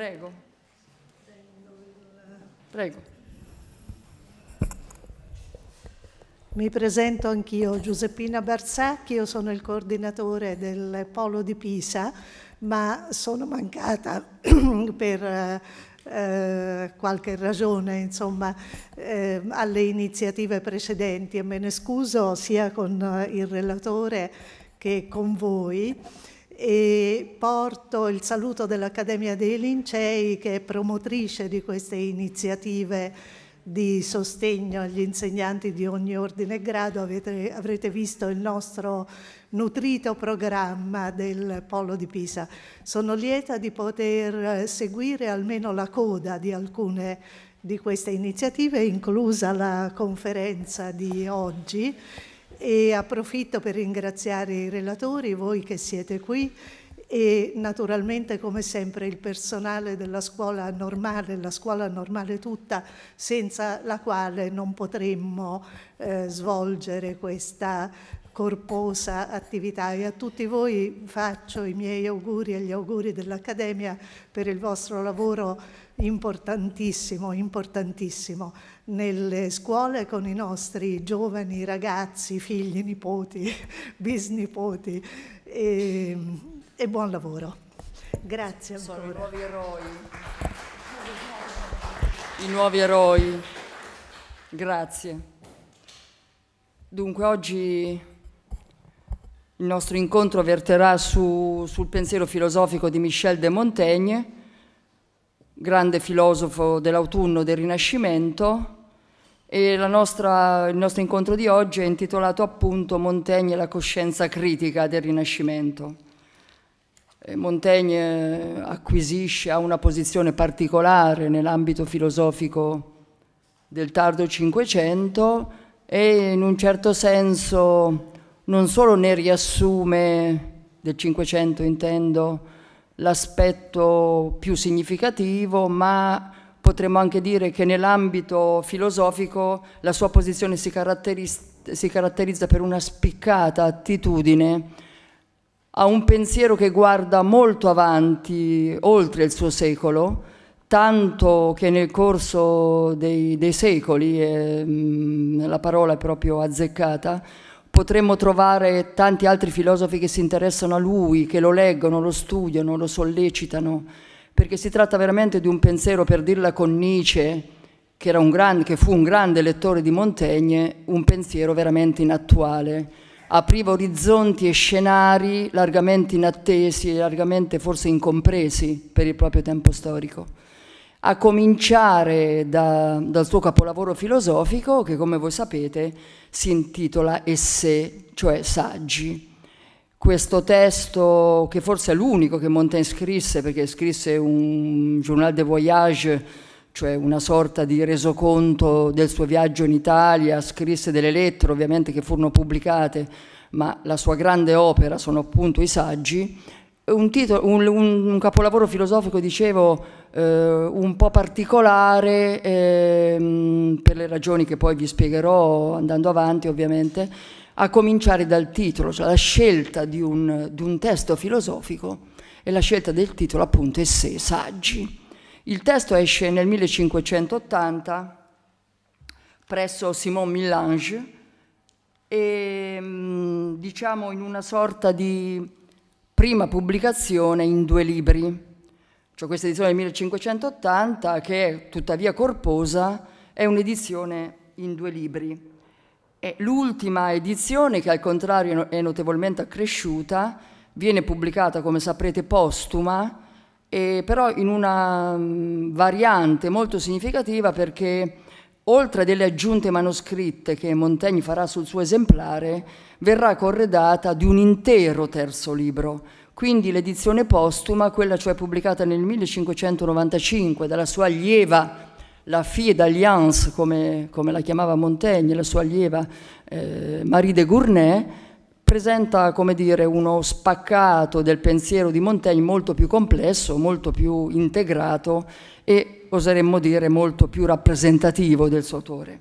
Prego. Prego. Mi presento anch'io, Giuseppina Barsacchi, io sono il coordinatore del Polo di Pisa, ma sono mancata per eh, qualche ragione insomma, eh, alle iniziative precedenti e me ne scuso sia con il relatore che con voi e porto il saluto dell'Accademia dei Lincei che è promotrice di queste iniziative di sostegno agli insegnanti di ogni ordine e grado. Avete, avrete visto il nostro nutrito programma del Polo di Pisa. Sono lieta di poter eh, seguire almeno la coda di alcune di queste iniziative, inclusa la conferenza di oggi e approfitto per ringraziare i relatori, voi che siete qui e naturalmente come sempre il personale della scuola normale, la scuola normale tutta, senza la quale non potremmo eh, svolgere questa corposa attività e a tutti voi faccio i miei auguri e gli auguri dell'Accademia per il vostro lavoro importantissimo, importantissimo nelle scuole con i nostri giovani ragazzi, figli, nipoti, bisnipoti e, e buon lavoro. Grazie ancora. Sono i nuovi eroi. I nuovi eroi. Grazie. Dunque oggi il nostro incontro verterà su, sul pensiero filosofico di Michel de Montaigne, grande filosofo dell'autunno del Rinascimento, e nostra, il nostro incontro di oggi è intitolato appunto Montaigne e la coscienza critica del Rinascimento. Eh, Montaigne eh, acquisisce, ha una posizione particolare nell'ambito filosofico del tardo Cinquecento e in un certo senso non solo ne riassume, del Cinquecento intendo, l'aspetto più significativo, ma potremmo anche dire che nell'ambito filosofico la sua posizione si, si caratterizza per una spiccata attitudine a un pensiero che guarda molto avanti, oltre il suo secolo, tanto che nel corso dei, dei secoli, eh, la parola è proprio azzeccata, potremmo trovare tanti altri filosofi che si interessano a lui, che lo leggono, lo studiano, lo sollecitano, perché si tratta veramente di un pensiero, per dirla con Nietzsche, che, grande, che fu un grande lettore di Montaigne, un pensiero veramente inattuale. Apriva orizzonti e scenari largamente inattesi e largamente forse incompresi per il proprio tempo storico a cominciare da, dal suo capolavoro filosofico che come voi sapete si intitola Esse, cioè Saggi. Questo testo, che forse è l'unico che Montaigne scrisse, perché scrisse un journal de voyage, cioè una sorta di resoconto del suo viaggio in Italia, scrisse delle lettere ovviamente che furono pubblicate, ma la sua grande opera sono appunto i saggi, un, titolo, un, un capolavoro filosofico, dicevo, eh, un po' particolare, eh, per le ragioni che poi vi spiegherò andando avanti ovviamente, a cominciare dal titolo, cioè la scelta di un, di un testo filosofico e la scelta del titolo appunto è Se Saggi. Il testo esce nel 1580 presso Simon Millange e ehm, diciamo in una sorta di prima pubblicazione in due libri. Cioè questa edizione del 1580 che è tuttavia corposa è un'edizione in due libri. E l'ultima edizione che al contrario è notevolmente accresciuta viene pubblicata come saprete postuma e però in una mm, variante molto significativa perché oltre a delle aggiunte manoscritte che Montaigne farà sul suo esemplare, verrà corredata di un intero terzo libro, quindi l'edizione postuma, quella cioè pubblicata nel 1595 dalla sua allieva, la fille d'Alliance, come, come, la chiamava Montaigne, la sua allieva eh, Marie de Gournay, presenta come dire, uno spaccato del pensiero di Montaigne molto più complesso, molto più integrato e oseremmo dire molto più rappresentativo del suo autore.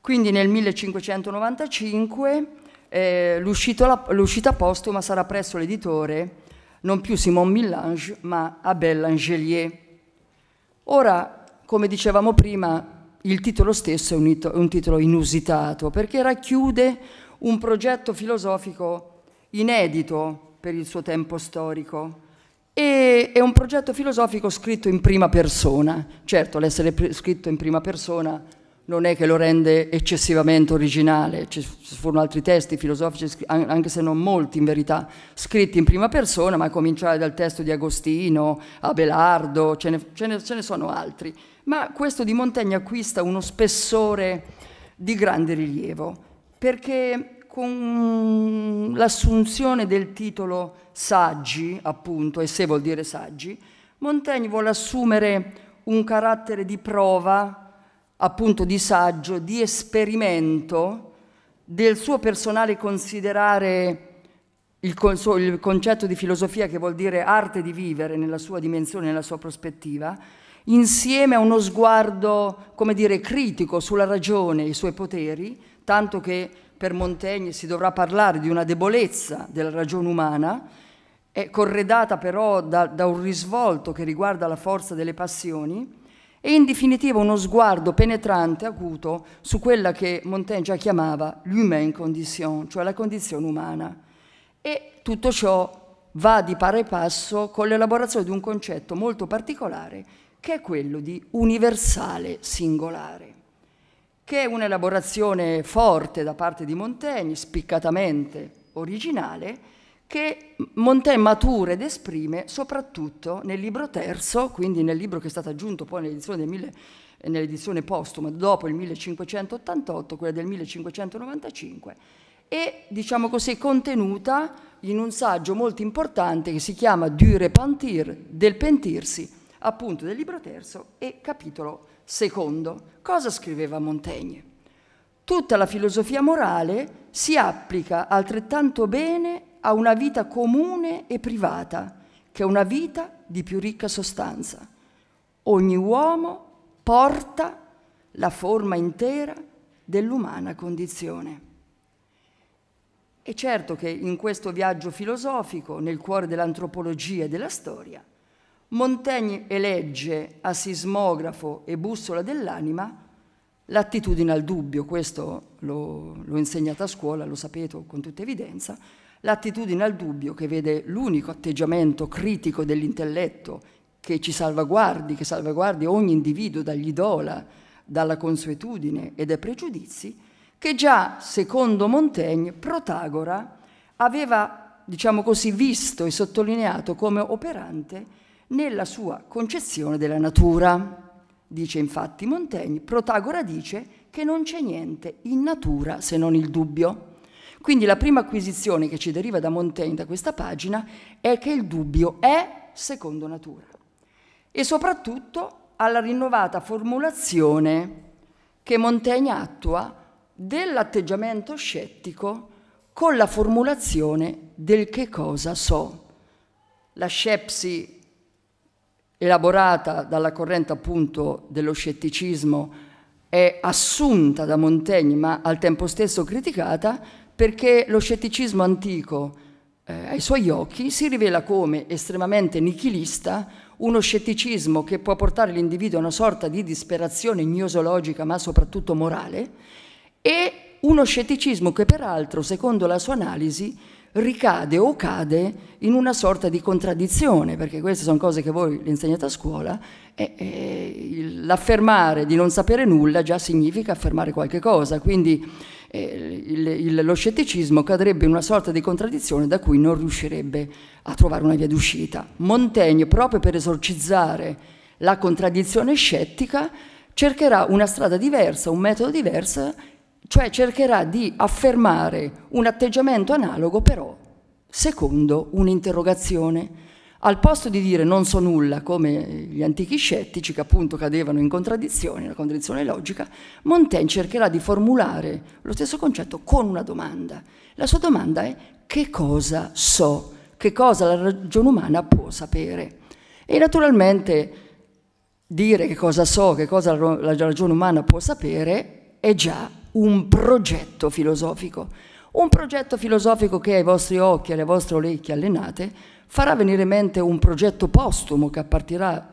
Quindi nel 1595 eh, l'uscita, postuma sarà presso l'editore non più Simon Millange ma Abel Angelier. Ora, come dicevamo prima, il titolo stesso è un, ito- un titolo inusitato perché racchiude un progetto filosofico inedito per il suo tempo storico e è un progetto filosofico scritto in prima persona. Certo, l'essere pre- scritto in prima persona non è che lo rende eccessivamente originale, ci furono altri testi filosofici, anche se non molti in verità, scritti in prima persona, ma a cominciare dal testo di Agostino, Abelardo, ce ne, ce ne, ce ne sono altri. Ma questo di Montaigne acquista uno spessore di grande rilievo, perché con l'assunzione del titolo saggi, appunto, e se vuol dire saggi, Montaigne vuole assumere un carattere di prova, appunto di saggio, di esperimento del suo personale considerare il, il concetto di filosofia che vuol dire arte di vivere nella sua dimensione, nella sua prospettiva, insieme a uno sguardo, come dire, critico sulla ragione e i suoi poteri, tanto che per Montaigne si dovrà parlare di una debolezza della ragione umana, è corredata però da, da un risvolto che riguarda la forza delle passioni, e in definitiva uno sguardo penetrante, acuto, su quella che Montaigne già chiamava l'humain condition, cioè la condizione umana. E tutto ciò va di pari passo con l'elaborazione di un concetto molto particolare che è quello di universale singolare, che è un'elaborazione forte da parte di Montaigne, spiccatamente originale, che Montaigne matura ed esprime soprattutto nel libro terzo, quindi nel libro che è stato aggiunto poi nell'edizione, mille, nell'edizione postuma dopo il 1588, quella del 1595, e diciamo così contenuta in un saggio molto importante che si chiama Du repentir, del pentirsi, appunto del libro terzo e capitolo secondo. Cosa scriveva Montaigne? Tutta la filosofia morale si applica altrettanto bene a una vita comune e privata, che è una vita di più ricca sostanza. Ogni uomo porta la forma intera dell'umana condizione. E certo che in questo viaggio filosofico, nel cuore dell'antropologia e della storia, Montaigne elegge a sismografo e bussola dell'anima l'attitudine al dubbio, questo l'ho, insegnato a scuola, lo sapete con tutta evidenza, l'attitudine al dubbio che vede l'unico atteggiamento critico dell'intelletto che ci salvaguardi, che salvaguardi ogni individuo dagli idola, dalla consuetudine e dai pregiudizi, che già, secondo Montaigne, Protagora aveva, diciamo così, visto e sottolineato come operante nella sua concezione della natura. Dice infatti Montaigne, Protagora dice che non c'è niente in natura se non il dubbio. Quindi la prima acquisizione che ci deriva da Montaigne, da questa pagina, è che il dubbio è secondo natura e soprattutto alla rinnovata formulazione che Montaigne attua dell'atteggiamento scettico con la formulazione del che cosa so. La scepsi elaborata dalla corrente appunto dello scetticismo è assunta da Montaigne ma al tempo stesso criticata perché lo scetticismo antico eh, ai suoi occhi si rivela come estremamente nichilista, uno scetticismo che può portare l'individuo a una sorta di disperazione gnosologica ma soprattutto morale e uno scetticismo che peraltro, secondo la sua analisi, ricade o cade in una sorta di contraddizione, perché queste sono cose che voi le insegnate a scuola, e, e l'affermare di non sapere nulla già significa affermare qualche cosa, quindi eh, il, il, lo scetticismo cadrebbe in una sorta di contraddizione da cui non riuscirebbe a trovare una via d'uscita. Montaigne, proprio per esorcizzare la contraddizione scettica, cercherà una strada diversa, un metodo diverso, cioè cercherà di affermare un atteggiamento analogo però secondo un'interrogazione al posto di dire non so nulla come gli antichi scettici che appunto cadevano in contraddizione, una contraddizione logica, Montaigne cercherà di formulare lo stesso concetto con una domanda. La sua domanda è che cosa so, che cosa la ragione umana può sapere. E naturalmente dire che cosa so, che cosa la ragione umana può sapere è già un progetto filosofico. Un progetto filosofico che ai vostri occhi, alle vostre orecchie allenate farà venire in mente un progetto postumo che apparterrà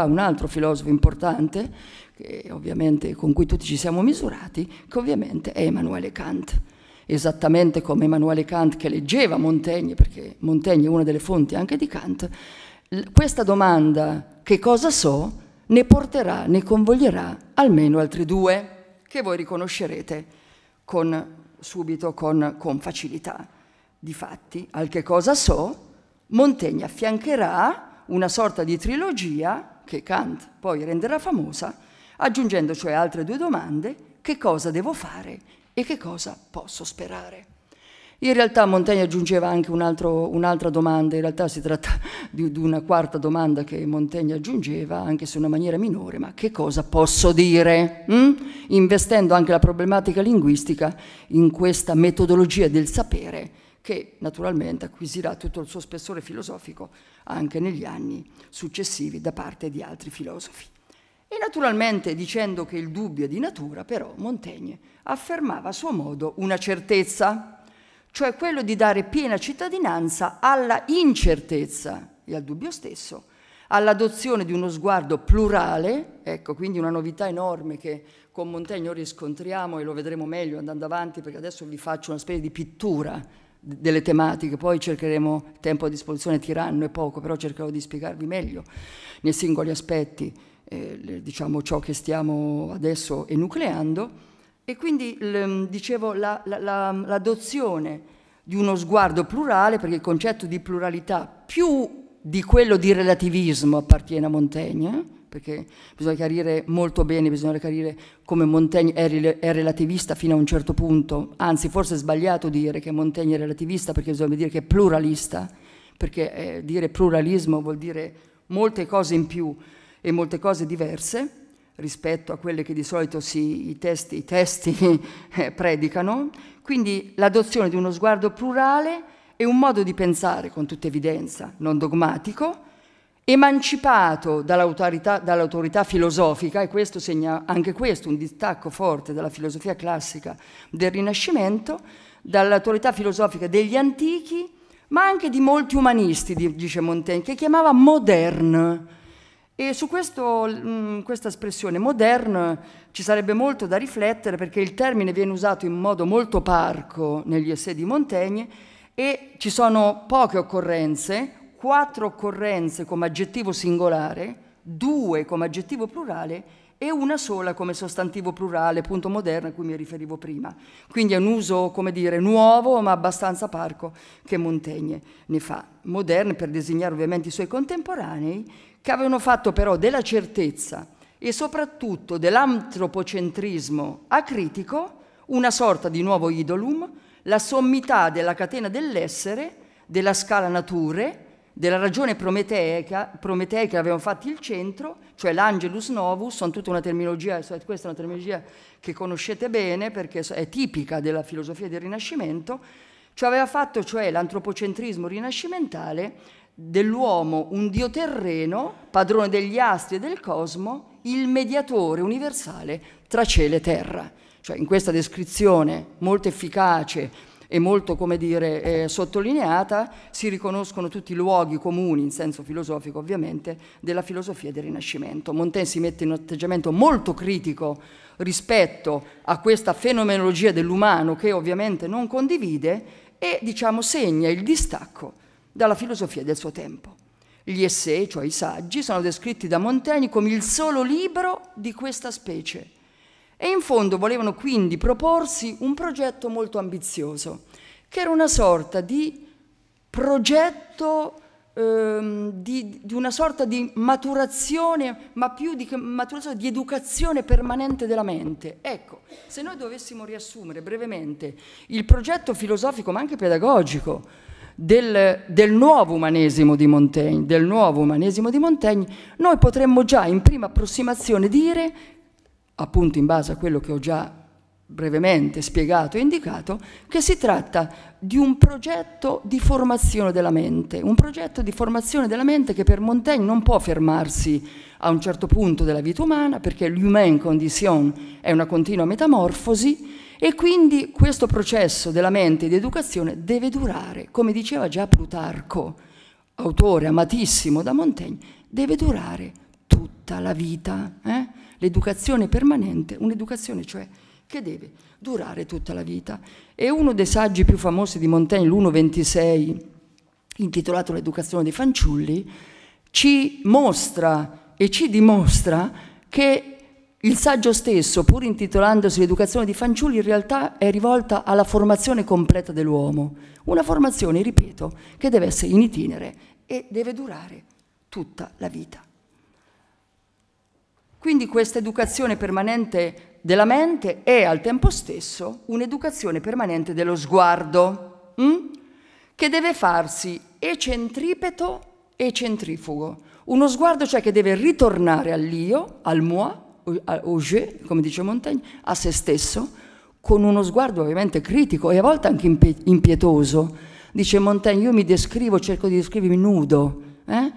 a un altro filosofo importante, con cui tutti ci siamo misurati, che ovviamente è Emanuele Kant. Esattamente come Emanuele Kant che leggeva Montaigne, perché Montaigne è una delle fonti anche di Kant, questa domanda che cosa so ne porterà, ne convoglierà almeno altri due che voi riconoscerete con, subito con, con facilità. Difatti, al che cosa so Montaigne affiancherà una sorta di trilogia che Kant poi renderà famosa, aggiungendo cioè altre due domande, che cosa devo fare e che cosa posso sperare. In realtà Montaigne aggiungeva anche un'altra domanda, in realtà si tratta di, di, una quarta domanda che Montaigne aggiungeva, anche se in una maniera minore, ma che cosa posso dire? Mm? Investendo anche la problematica linguistica in questa metodologia del sapere che naturalmente acquisirà tutto il suo spessore filosofico anche negli anni successivi da parte di altri filosofi. E naturalmente dicendo che il dubbio è di natura, però Montaigne affermava a suo modo una certezza, cioè quello di dare piena cittadinanza alla incertezza e al dubbio stesso, all'adozione di uno sguardo plurale, ecco quindi una novità enorme che con Montaigne riscontriamo e lo vedremo meglio andando avanti perché adesso vi faccio una specie di pittura delle tematiche, poi cercheremo, il tempo a disposizione tiranno è poco, però cercherò di spiegarvi meglio nei singoli aspetti eh, diciamo, ciò che stiamo adesso enucleando. E quindi dicevo l'adozione la, la, la, di uno sguardo plurale, perché il concetto di pluralità più di quello di relativismo appartiene a Montaigne, perché bisogna chiarire molto bene, bisogna chiarire come Montaigne è, è, relativista fino a un certo punto, anzi forse è sbagliato dire che Montaigne è relativista perché bisogna dire che è pluralista, perché eh, dire pluralismo vuol dire molte cose in più e molte cose diverse rispetto a quelle che di solito si, i testi, i testi eh, predicano, quindi l'adozione di uno sguardo plurale è un modo di pensare con tutta evidenza, non dogmatico, emancipato dall'autorità, dall'autorità filosofica, e questo segna anche questo un distacco forte dalla filosofia classica del Rinascimento, dall'autorità filosofica degli antichi, ma anche di molti umanisti, dice Montaigne, che chiamava moderne. E su questo, mh, mm, questa espressione moderne ci sarebbe molto da riflettere perché il termine viene usato in modo molto parco negli essay di Montaigne e ci sono poche occorrenze, quattro occorrenze come aggettivo singolare, due come aggettivo plurale e una sola come sostantivo plurale, punto moderno a cui mi riferivo prima. Quindi è un uso, come dire, nuovo ma abbastanza parco che Montaigne ne fa. Moderne per designare ovviamente i suoi contemporanei, che avevano fatto però della certezza e soprattutto dell'antropocentrismo acritico una sorta di nuovo idolum, la sommità della catena dell'essere, della scala nature, della ragione prometeica, prometeica avevano fatto il centro, cioè l'Angelus Novus, sono tutta una terminologia, questa è una terminologia che conoscete bene perché è tipica della filosofia del Rinascimento, cioè aveva fatto cioè, l'antropocentrismo rinascimentale dell'uomo un dio terreno, padrone degli astri e del cosmo, il mediatore universale tra cielo e terra. Cioè in questa descrizione molto efficace e molto, come dire, eh, sottolineata, si riconoscono tutti i luoghi comuni, in senso filosofico ovviamente, della filosofia del Rinascimento. Montaigne si mette in un atteggiamento molto critico rispetto a questa fenomenologia dell'umano che ovviamente non condivide e diciamo segna il distacco dalla filosofia del suo tempo. Gli essei, cioè i saggi, sono descritti da Montaigne come il solo libro di questa specie e in fondo volevano quindi proporsi un progetto molto ambizioso, che era una sorta di progetto ehm, di, di, una sorta di maturazione, ma più di maturazione, di educazione permanente della mente. Ecco, se noi dovessimo riassumere brevemente il progetto filosofico, ma anche pedagogico, del, del, nuovo umanesimo di Montaigne, del nuovo umanesimo di Montaigne, noi potremmo già in prima approssimazione dire appunto in base a quello che ho già brevemente spiegato e indicato, che si tratta di un progetto di formazione della mente, un progetto di formazione della mente che per Montaigne non può fermarsi a un certo punto della vita umana, perché l'humain condition è una continua metamorfosi e quindi questo processo della mente di educazione deve durare, come diceva già Plutarco, autore amatissimo da Montaigne, deve durare tutta la vita. Eh? l'educazione permanente, un'educazione cioè che deve durare tutta la vita. E uno dei saggi più famosi di Montaigne, l'1.26, intitolato L'educazione dei fanciulli, ci mostra e ci dimostra che il saggio stesso, pur intitolandosi L'educazione dei fanciulli, in realtà è rivolta alla formazione completa dell'uomo. Una formazione, ripeto, che deve essere in itinere e deve durare tutta la vita. Quindi questa educazione permanente della mente è al tempo stesso un'educazione permanente dello sguardo, hm? che deve farsi e centripeto e centrifugo. Uno sguardo cioè che deve ritornare all'io, al moi, au je, come dice Montaigne, a se stesso, con uno sguardo ovviamente critico e a volte anche impietoso. Dice Montaigne, io mi descrivo, cerco di descrivermi nudo, eh?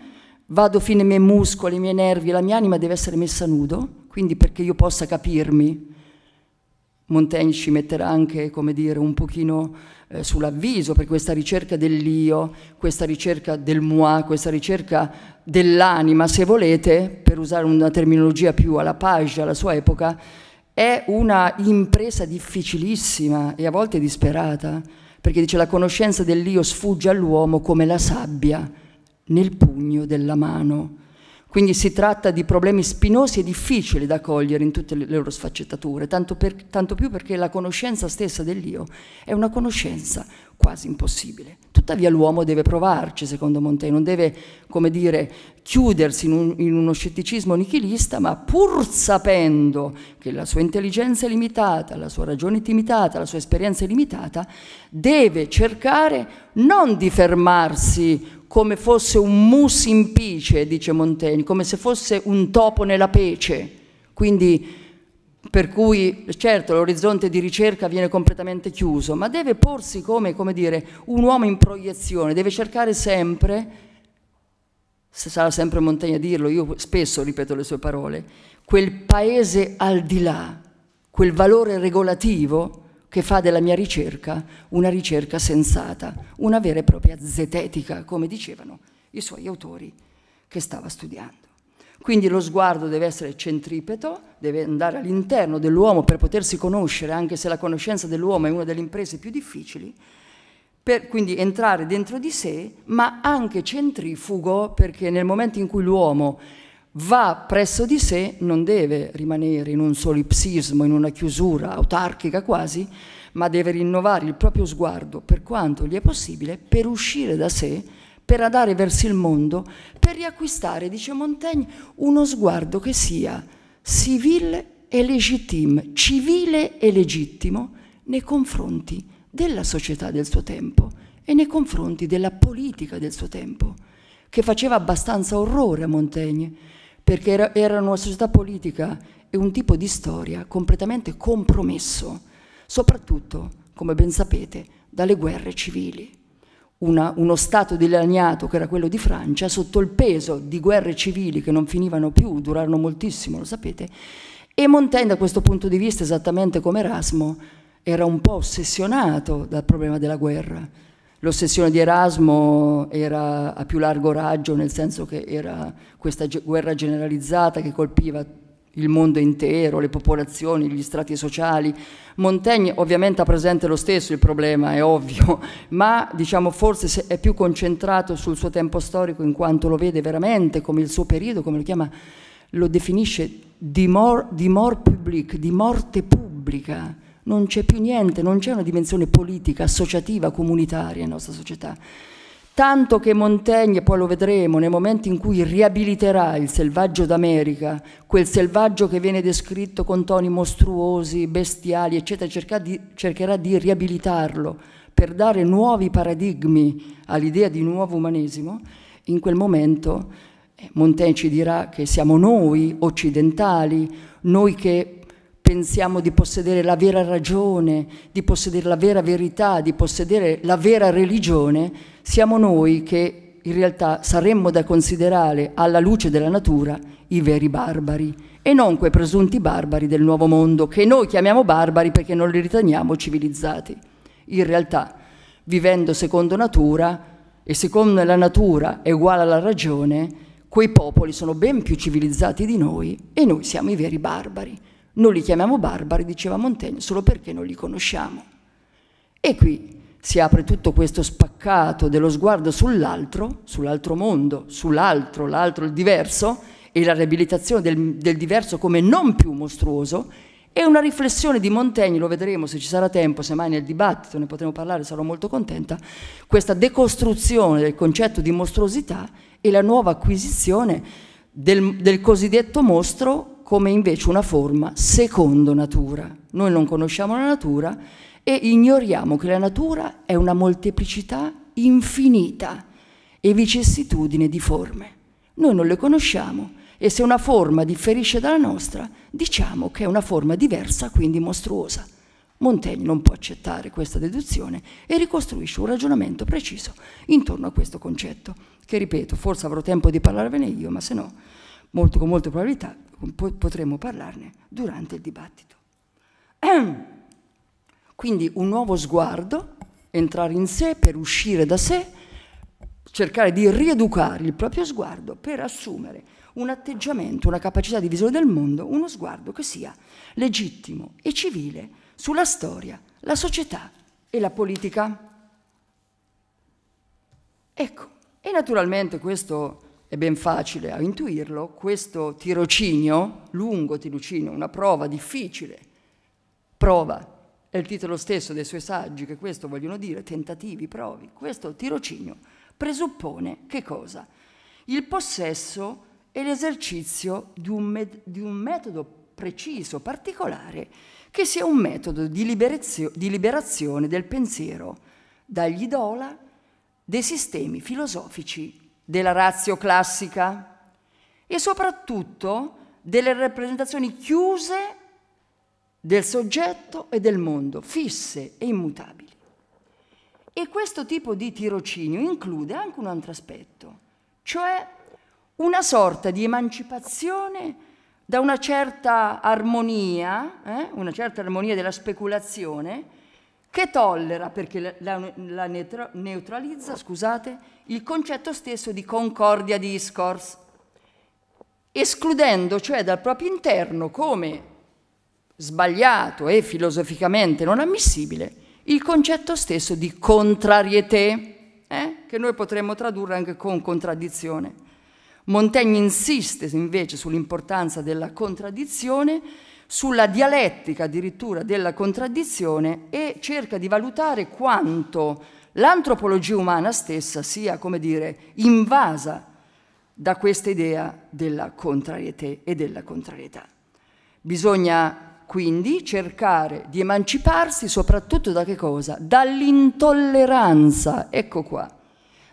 vado fino ai miei muscoli, ai miei nervi, la mia anima deve essere messa a nudo, quindi perché io possa capirmi. Montaigne ci metterà anche, come dire, un pochino eh, sull'avviso per questa ricerca dell'io, questa ricerca del moi, questa ricerca dell'anima, se volete, per usare una terminologia più alla page, alla sua epoca, è una impresa difficilissima e a volte disperata, perché dice la conoscenza dell'io sfugge all'uomo come la sabbia nel pugno della mano. Quindi si tratta di problemi spinosi e difficili da cogliere in tutte le loro sfaccettature, tanto, per, tanto più perché la conoscenza stessa dell'io è una conoscenza quasi impossibile. Tuttavia l'uomo deve provarci, secondo Montaigne, non deve, come dire, chiudersi in, un, in, uno scetticismo nichilista, ma pur sapendo che la sua intelligenza è limitata, la sua ragione è limitata, la sua esperienza è limitata, deve cercare non di fermarsi come fosse un mus in pice, dice Montaigne, come se fosse un topo nella pece. Quindi per cui certo l'orizzonte di ricerca viene completamente chiuso, ma deve porsi come, come dire, un uomo in proiezione, deve cercare sempre sarà sempre Montaigne a dirlo, io spesso ripeto le sue parole, quel paese al di là, quel valore regolativo che fa della mia ricerca una ricerca sensata, una vera e propria zetetica, come dicevano i suoi autori che stava studiando. Quindi lo sguardo deve essere centripeto, deve andare all'interno dell'uomo per potersi conoscere, anche se la conoscenza dell'uomo è una delle imprese più difficili, per quindi entrare dentro di sé, ma anche centrifugo, perché nel momento in cui l'uomo va presso di sé, non deve rimanere in un solipsismo, in una chiusura autarchica quasi, ma deve rinnovare il proprio sguardo per quanto gli è possibile per uscire da sé per andare verso il mondo, per riacquistare, dice Montaigne, uno sguardo che sia civile e legittimo, civile e legittimo nei confronti della società del suo tempo e nei confronti della politica del suo tempo, che faceva abbastanza orrore a Montaigne, perché era, era una società politica e un tipo di storia completamente compromesso, soprattutto, come ben sapete, dalle guerre civili una, uno stato dilaniato che era quello di Francia, sotto il peso di guerre civili che non finivano più, durarono moltissimo, lo sapete, e Montaigne da questo punto di vista, esattamente come Erasmo, era un po' ossessionato dal problema della guerra. L'ossessione di Erasmo era a più largo raggio, nel senso che era questa guerra generalizzata che colpiva il mondo intero, le popolazioni, gli strati sociali. Montaigne ovviamente ha presente lo stesso il problema, è ovvio, ma diciamo forse è più concentrato sul suo tempo storico in quanto lo vede veramente come il suo periodo, come lo chiama, lo definisce di mor, di mor public, di morte pubblica. Non c'è più niente, non c'è una dimensione politica, associativa, comunitaria in nostra società tanto che Montaigne, poi lo vedremo, nei momenti in cui riabiliterà il selvaggio d'America, quel selvaggio che viene descritto con toni mostruosi, bestiali, eccetera, cercherà di, cercherà di riabilitarlo per dare nuovi paradigmi all'idea di nuovo umanesimo, in quel momento eh, Montaigne ci dirà che siamo noi occidentali, noi che pensiamo di possedere la vera ragione, di possedere la vera verità, di possedere la vera religione, siamo noi che in realtà saremmo da considerare alla luce della natura i veri barbari e non quei presunti barbari del nuovo mondo che noi chiamiamo barbari perché non li riteniamo civilizzati. In realtà, vivendo secondo natura e secondo la natura è uguale alla ragione, quei popoli sono ben più civilizzati di noi e noi siamo i veri barbari. Non li chiamiamo barbari, diceva Montaigne, solo perché non li conosciamo. E qui si apre tutto questo spaccato dello sguardo sull'altro, sull'altro mondo, sull'altro, l'altro, il diverso, e la riabilitazione del, del, diverso come non più mostruoso, e una riflessione di Montaigne, lo vedremo se ci sarà tempo, semmai nel dibattito ne potremo parlare, sarò molto contenta, questa decostruzione del concetto di mostruosità e la nuova acquisizione del, del cosiddetto mostro come invece una forma secondo natura. Noi non conosciamo la natura, e ignoriamo che la natura è una molteplicità infinita e vicissitudine di forme. Noi non le conosciamo e se una forma differisce dalla nostra, diciamo che è una forma diversa, quindi mostruosa. Montaigne non può accettare questa deduzione e ricostruisce un ragionamento preciso intorno a questo concetto, che ripeto, forse avrò tempo di parlarvene io, ma se no, molto, con molte probabilità, potremo parlarne durante il dibattito. Ehm! Quindi un nuovo sguardo, entrare in sé per uscire da sé, cercare di rieducare il proprio sguardo per assumere un atteggiamento, una capacità di visione del mondo, uno sguardo che sia legittimo e civile sulla storia, la società e la politica. Ecco, e naturalmente questo è ben facile a intuirlo, questo tirocinio, lungo tirocinio, una prova difficile, prova è il titolo stesso dei suoi saggi che questo vogliono dire, tentativi, provi, questo tirocinio presuppone che cosa? Il possesso e l'esercizio di, di un, metodo preciso, particolare, che sia un metodo di, di liberazione del pensiero dagli idola dei sistemi filosofici della razio classica e soprattutto delle rappresentazioni chiuse del soggetto e del mondo, fisse e immutabili. E questo tipo di tirocinio include anche un altro aspetto, cioè una sorta di emancipazione da una certa armonia, eh, una certa armonia della speculazione, che tollera, perché la, la neutralizza, scusate, il concetto stesso di concordia discourse, escludendo cioè dal proprio interno come sbagliato e filosoficamente non ammissibile il concetto stesso di contrarietà, eh? che noi potremmo tradurre anche con contraddizione. Montaigne insiste invece sull'importanza della contraddizione, sulla dialettica addirittura della contraddizione e cerca di valutare quanto l'antropologia umana stessa sia, come dire, invasa da questa idea della contrarietà e della contrarietà. Bisogna quindi cercare di emanciparsi soprattutto da che cosa? Dall'intolleranza, ecco qua,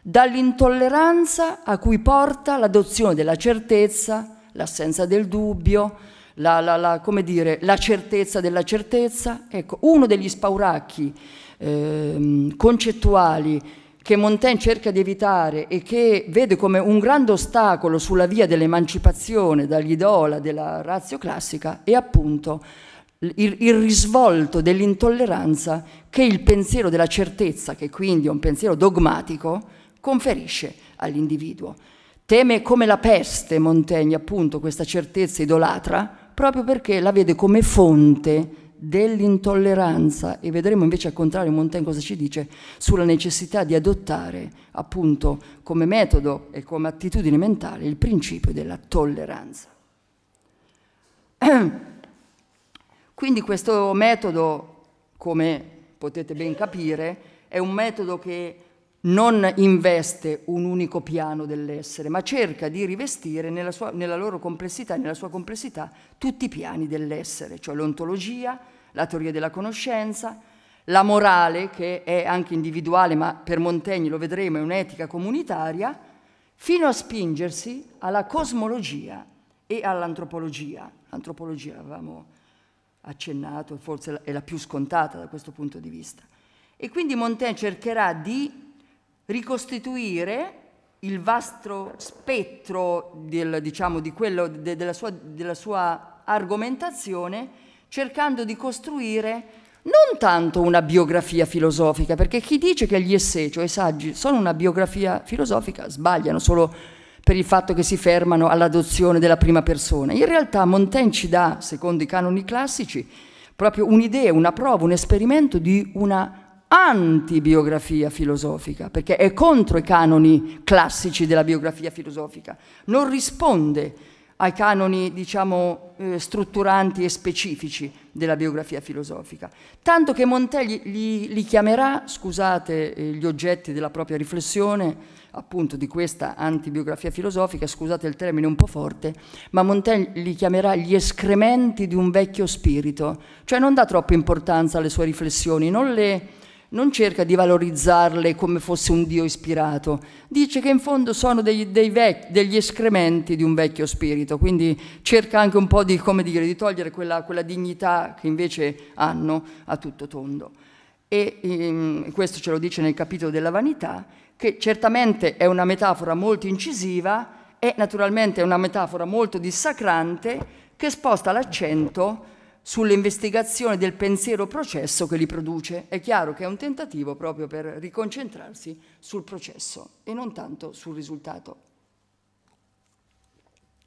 dall'intolleranza a cui porta l'adozione della certezza, l'assenza del dubbio, la, la, la, come dire, la certezza della certezza. Ecco, uno degli spauracchi eh, concettuali che Montaigne cerca di evitare e che vede come un grande ostacolo sulla via dell'emancipazione dagli idola della razio classica è appunto il, il risvolto dell'intolleranza che il pensiero della certezza, che quindi è un pensiero dogmatico, conferisce all'individuo. Teme come la peste Montaigne appunto questa certezza idolatra proprio perché la vede come fonte dell'intolleranza e vedremo invece al contrario Montaigne cosa ci dice sulla necessità di adottare appunto come metodo e come attitudine mentale il principio della tolleranza. Quindi questo metodo, come potete ben capire, è un metodo che non investe un unico piano dell'essere, ma cerca di rivestire nella, sua, nella loro complessità, nella sua complessità, tutti i piani dell'essere, cioè l'ontologia, la teoria della conoscenza, la morale, che è anche individuale, ma per Montaigne lo vedremo, è un'etica comunitaria, fino a spingersi alla cosmologia e all'antropologia. L'antropologia l'avevamo accennato, forse è la più scontata da questo punto di vista. E quindi Montaigne cercherà di ricostituire il vasto spettro del, diciamo, di quello, de, della, sua, della sua argomentazione cercando di costruire non tanto una biografia filosofica, perché chi dice che gli essay, cioè i saggi, sono una biografia filosofica, sbagliano solo per il fatto che si fermano all'adozione della prima persona. In realtà Montaigne ci dà, secondo i canoni classici, proprio un'idea, una prova, un esperimento di una antibiografia filosofica, perché è contro i canoni classici della biografia filosofica, non risponde ai canoni, diciamo, eh, strutturanti e specifici della biografia filosofica. Tanto che Montaigne li, li chiamerà, scusate eh, gli oggetti della propria riflessione, appunto di questa antibiografia filosofica, scusate il termine un po' forte, ma Montaigne li chiamerà gli escrementi di un vecchio spirito, cioè non dà troppa importanza alle sue riflessioni, non le non cerca di valorizzarle come fosse un Dio ispirato, dice che in fondo sono dei, dei degli escrementi di un vecchio spirito, quindi cerca anche un po' di, dire, di togliere quella, quella, dignità che invece hanno a tutto tondo. E ehm, questo ce lo dice nel capitolo della vanità, che certamente è una metafora molto incisiva, e naturalmente è una metafora molto dissacrante che sposta l'accento sull'investigazione del pensiero processo che li produce. È chiaro che è un tentativo proprio per riconcentrarsi sul processo e non tanto sul risultato,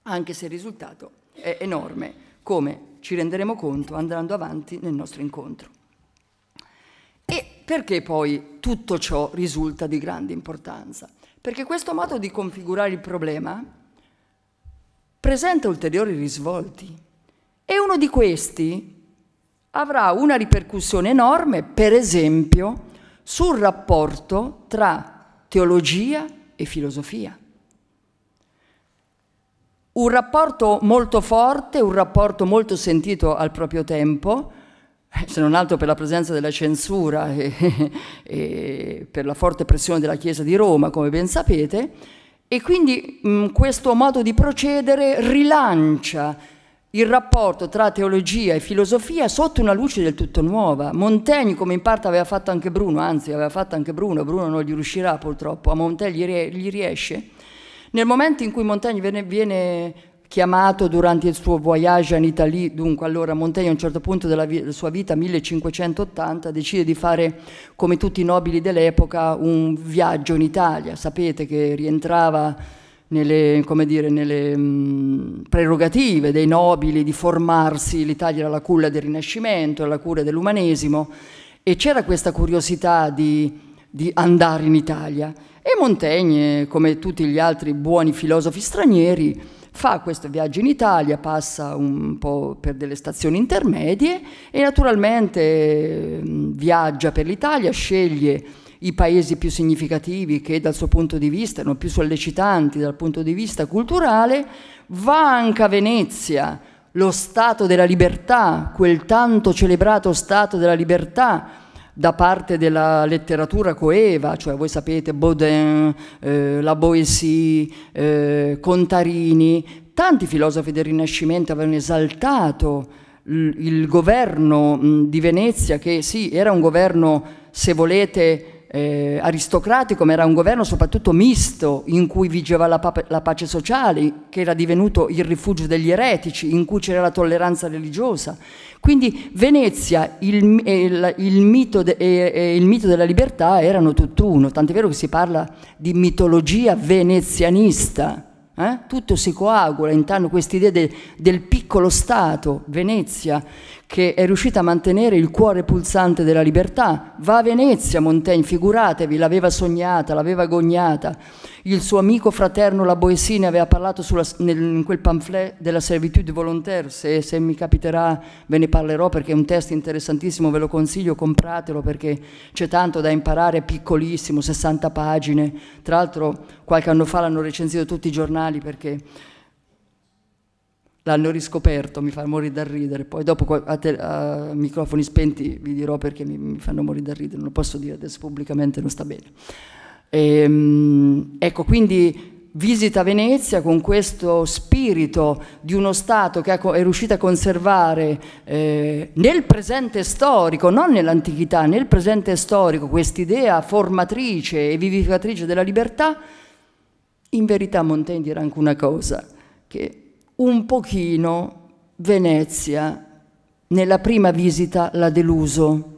anche se il risultato è enorme, come ci renderemo conto andando avanti nel nostro incontro. E perché poi tutto ciò risulta di grande importanza? Perché questo modo di configurare il problema presenta ulteriori risvolti e uno di questi avrà una ripercussione enorme, per esempio, sul rapporto tra teologia e filosofia. Un rapporto molto forte, un rapporto molto sentito al proprio tempo, eh, se non altro per la presenza della censura e, e per la forte pressione della Chiesa di Roma, come ben sapete, e quindi mh, questo modo di procedere rilancia il rapporto tra teologia e filosofia sotto una luce del tutto nuova. Montaigne, come in parte aveva fatto anche Bruno, anzi aveva fatto anche Bruno, Bruno non gli riuscirà purtroppo, a Montaigne gli, riesce. Nel momento in cui Montaigne viene, viene chiamato durante il suo voyage in Italia, dunque allora Montaigne a un certo punto della, della, sua vita, 1580, decide di fare come tutti i nobili dell'epoca un viaggio in Italia. Sapete che rientrava nelle, dire, nelle mm, prerogative dei nobili di formarsi, l'Italia era la culla del Rinascimento, la culla dell'umanesimo, e c'era questa curiosità di, di andare in Italia. E Montaigne, come tutti gli altri buoni filosofi stranieri, fa questo viaggio in Italia, passa un po' per delle stazioni intermedie e naturalmente mm, viaggia per l'Italia, sceglie i paesi più significativi che dal suo punto di vista erano più sollecitanti dal punto di vista culturale, va anche a Venezia, lo Stato della libertà, quel tanto celebrato Stato della libertà da parte della letteratura coeva, cioè voi sapete Baudin, eh, La Boétie, eh, Contarini, tanti filosofi del Rinascimento avevano esaltato il governo di Venezia che sì, era un governo, se volete, eh, aristocratico, ma era un governo soprattutto misto, in cui vigeva la, pa la pace sociale, che era divenuto il rifugio degli eretici, in cui c'era la tolleranza religiosa. Quindi Venezia il, il, eh, il mito e eh, eh, il mito della libertà erano tutt'uno, tant'è vero che si parla di mitologia venezianista. Eh? Tutto si coagula intanto questa idea de, del piccolo Stato, Venezia, che è riuscita a mantenere il cuore pulsante della libertà. Va a Venezia Montaigne, figuratevi, l'aveva sognata, l'aveva agognata. Il suo amico fraterno La Boesine aveva parlato sulla, nel, in quel pamphlet della servitude volontaire, se, se mi capiterà ve ne parlerò perché è un testo interessantissimo, ve lo consiglio, compratelo perché c'è tanto da imparare, è piccolissimo, 60 pagine. Tra l'altro qualche anno fa l'hanno recensito tutti i giornali perché l'hanno riscoperto, mi fa morire dal ridere. Poi dopo a, te, a microfoni spenti vi dirò perché mi, mi, fanno morire dal ridere, non lo posso dire adesso pubblicamente, non sta bene. E, ehm, ecco, quindi visita Venezia con questo spirito di uno Stato che è riuscito a conservare eh, nel presente storico, non nell'antichità, nel presente storico, quest'idea formatrice e vivificatrice della libertà, in verità Montaigne era anche una cosa che un pochino Venezia nella prima visita l'ha deluso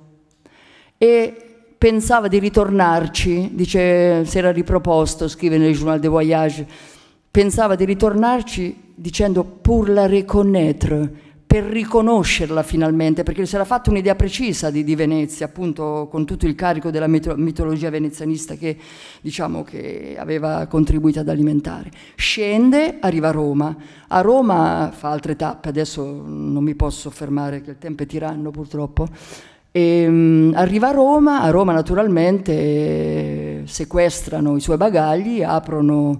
e pensava di ritornarci, dice, si era riproposto, scrive nel Journal de Voyage, pensava di ritornarci dicendo pour la reconnaître, per riconoscerla finalmente, perché si era fatta un'idea precisa di, di, Venezia, appunto con tutto il carico della mitologia venezianista che, diciamo, che aveva contribuito ad alimentare. Scende, arriva a Roma, a Roma fa altre tappe, adesso non mi posso fermare che il tempo è tiranno purtroppo, e, um, arriva a Roma, a Roma naturalmente sequestrano i suoi bagagli, aprono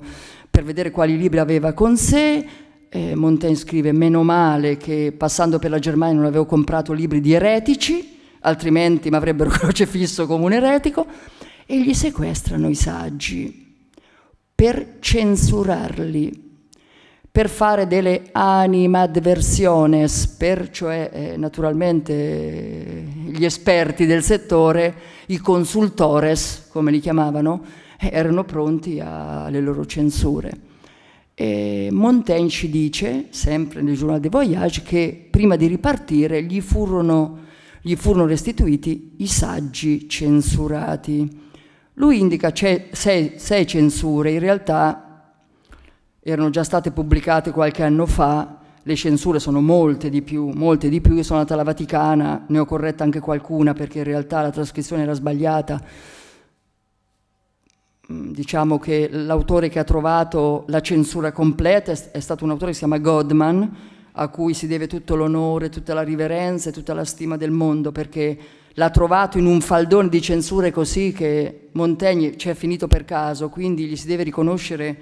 per vedere quali libri aveva con sé, eh, Montaigne scrive, meno male che passando per la Germania non avevo comprato libri di eretici, altrimenti mi avrebbero crocefisso come un eretico, e gli sequestrano i saggi per censurarli per fare delle animadversiones, per cioè eh, naturalmente eh, gli esperti del settore, i consultores, come li chiamavano, eh, erano pronti alle loro censure. E Montaigne ci dice, sempre nel Journal de Voyage, che prima di ripartire gli furono, gli furono restituiti i saggi censurati. Lui indica sei, sei censure, in realtà erano già state pubblicate qualche anno fa, le censure sono molte di più, molte di più, sono andata alla Vaticana, ne ho corretta anche qualcuna perché in realtà la trascrizione era sbagliata, Mm, diciamo che l'autore che ha trovato la censura completa è, è stato un autore che si chiama Godman, a cui si deve tutto l'onore, tutta la riverenza e tutta la stima del mondo, perché l'ha trovato in un faldone di censure così che Montaigne ci è finito per caso, quindi gli si deve riconoscere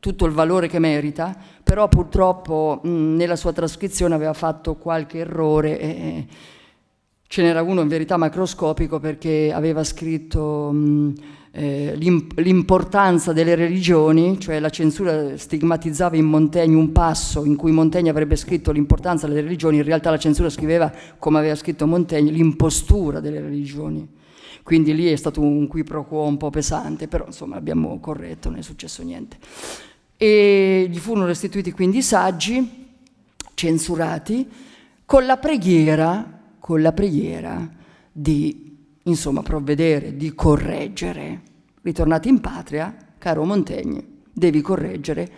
tutto il valore che merita, però purtroppo mh, mm, nella sua trascrizione aveva fatto qualche errore, e, ce n'era uno in verità macroscopico perché aveva scritto... Mh, mm, eh, l'importanza delle religioni, cioè la censura stigmatizzava in Montaigne un passo in cui Montaigne avrebbe scritto l'importanza delle religioni, in realtà la censura scriveva, come aveva scritto Montaigne, l'impostura delle religioni. Quindi lì è stato un qui pro quo un po' pesante, però insomma l'abbiamo corretto, non è successo niente. E gli furono restituiti quindi i saggi, censurati, con la preghiera, con la preghiera di insomma, provvedere, di correggere. Ritornati in patria, caro Montegni, devi correggere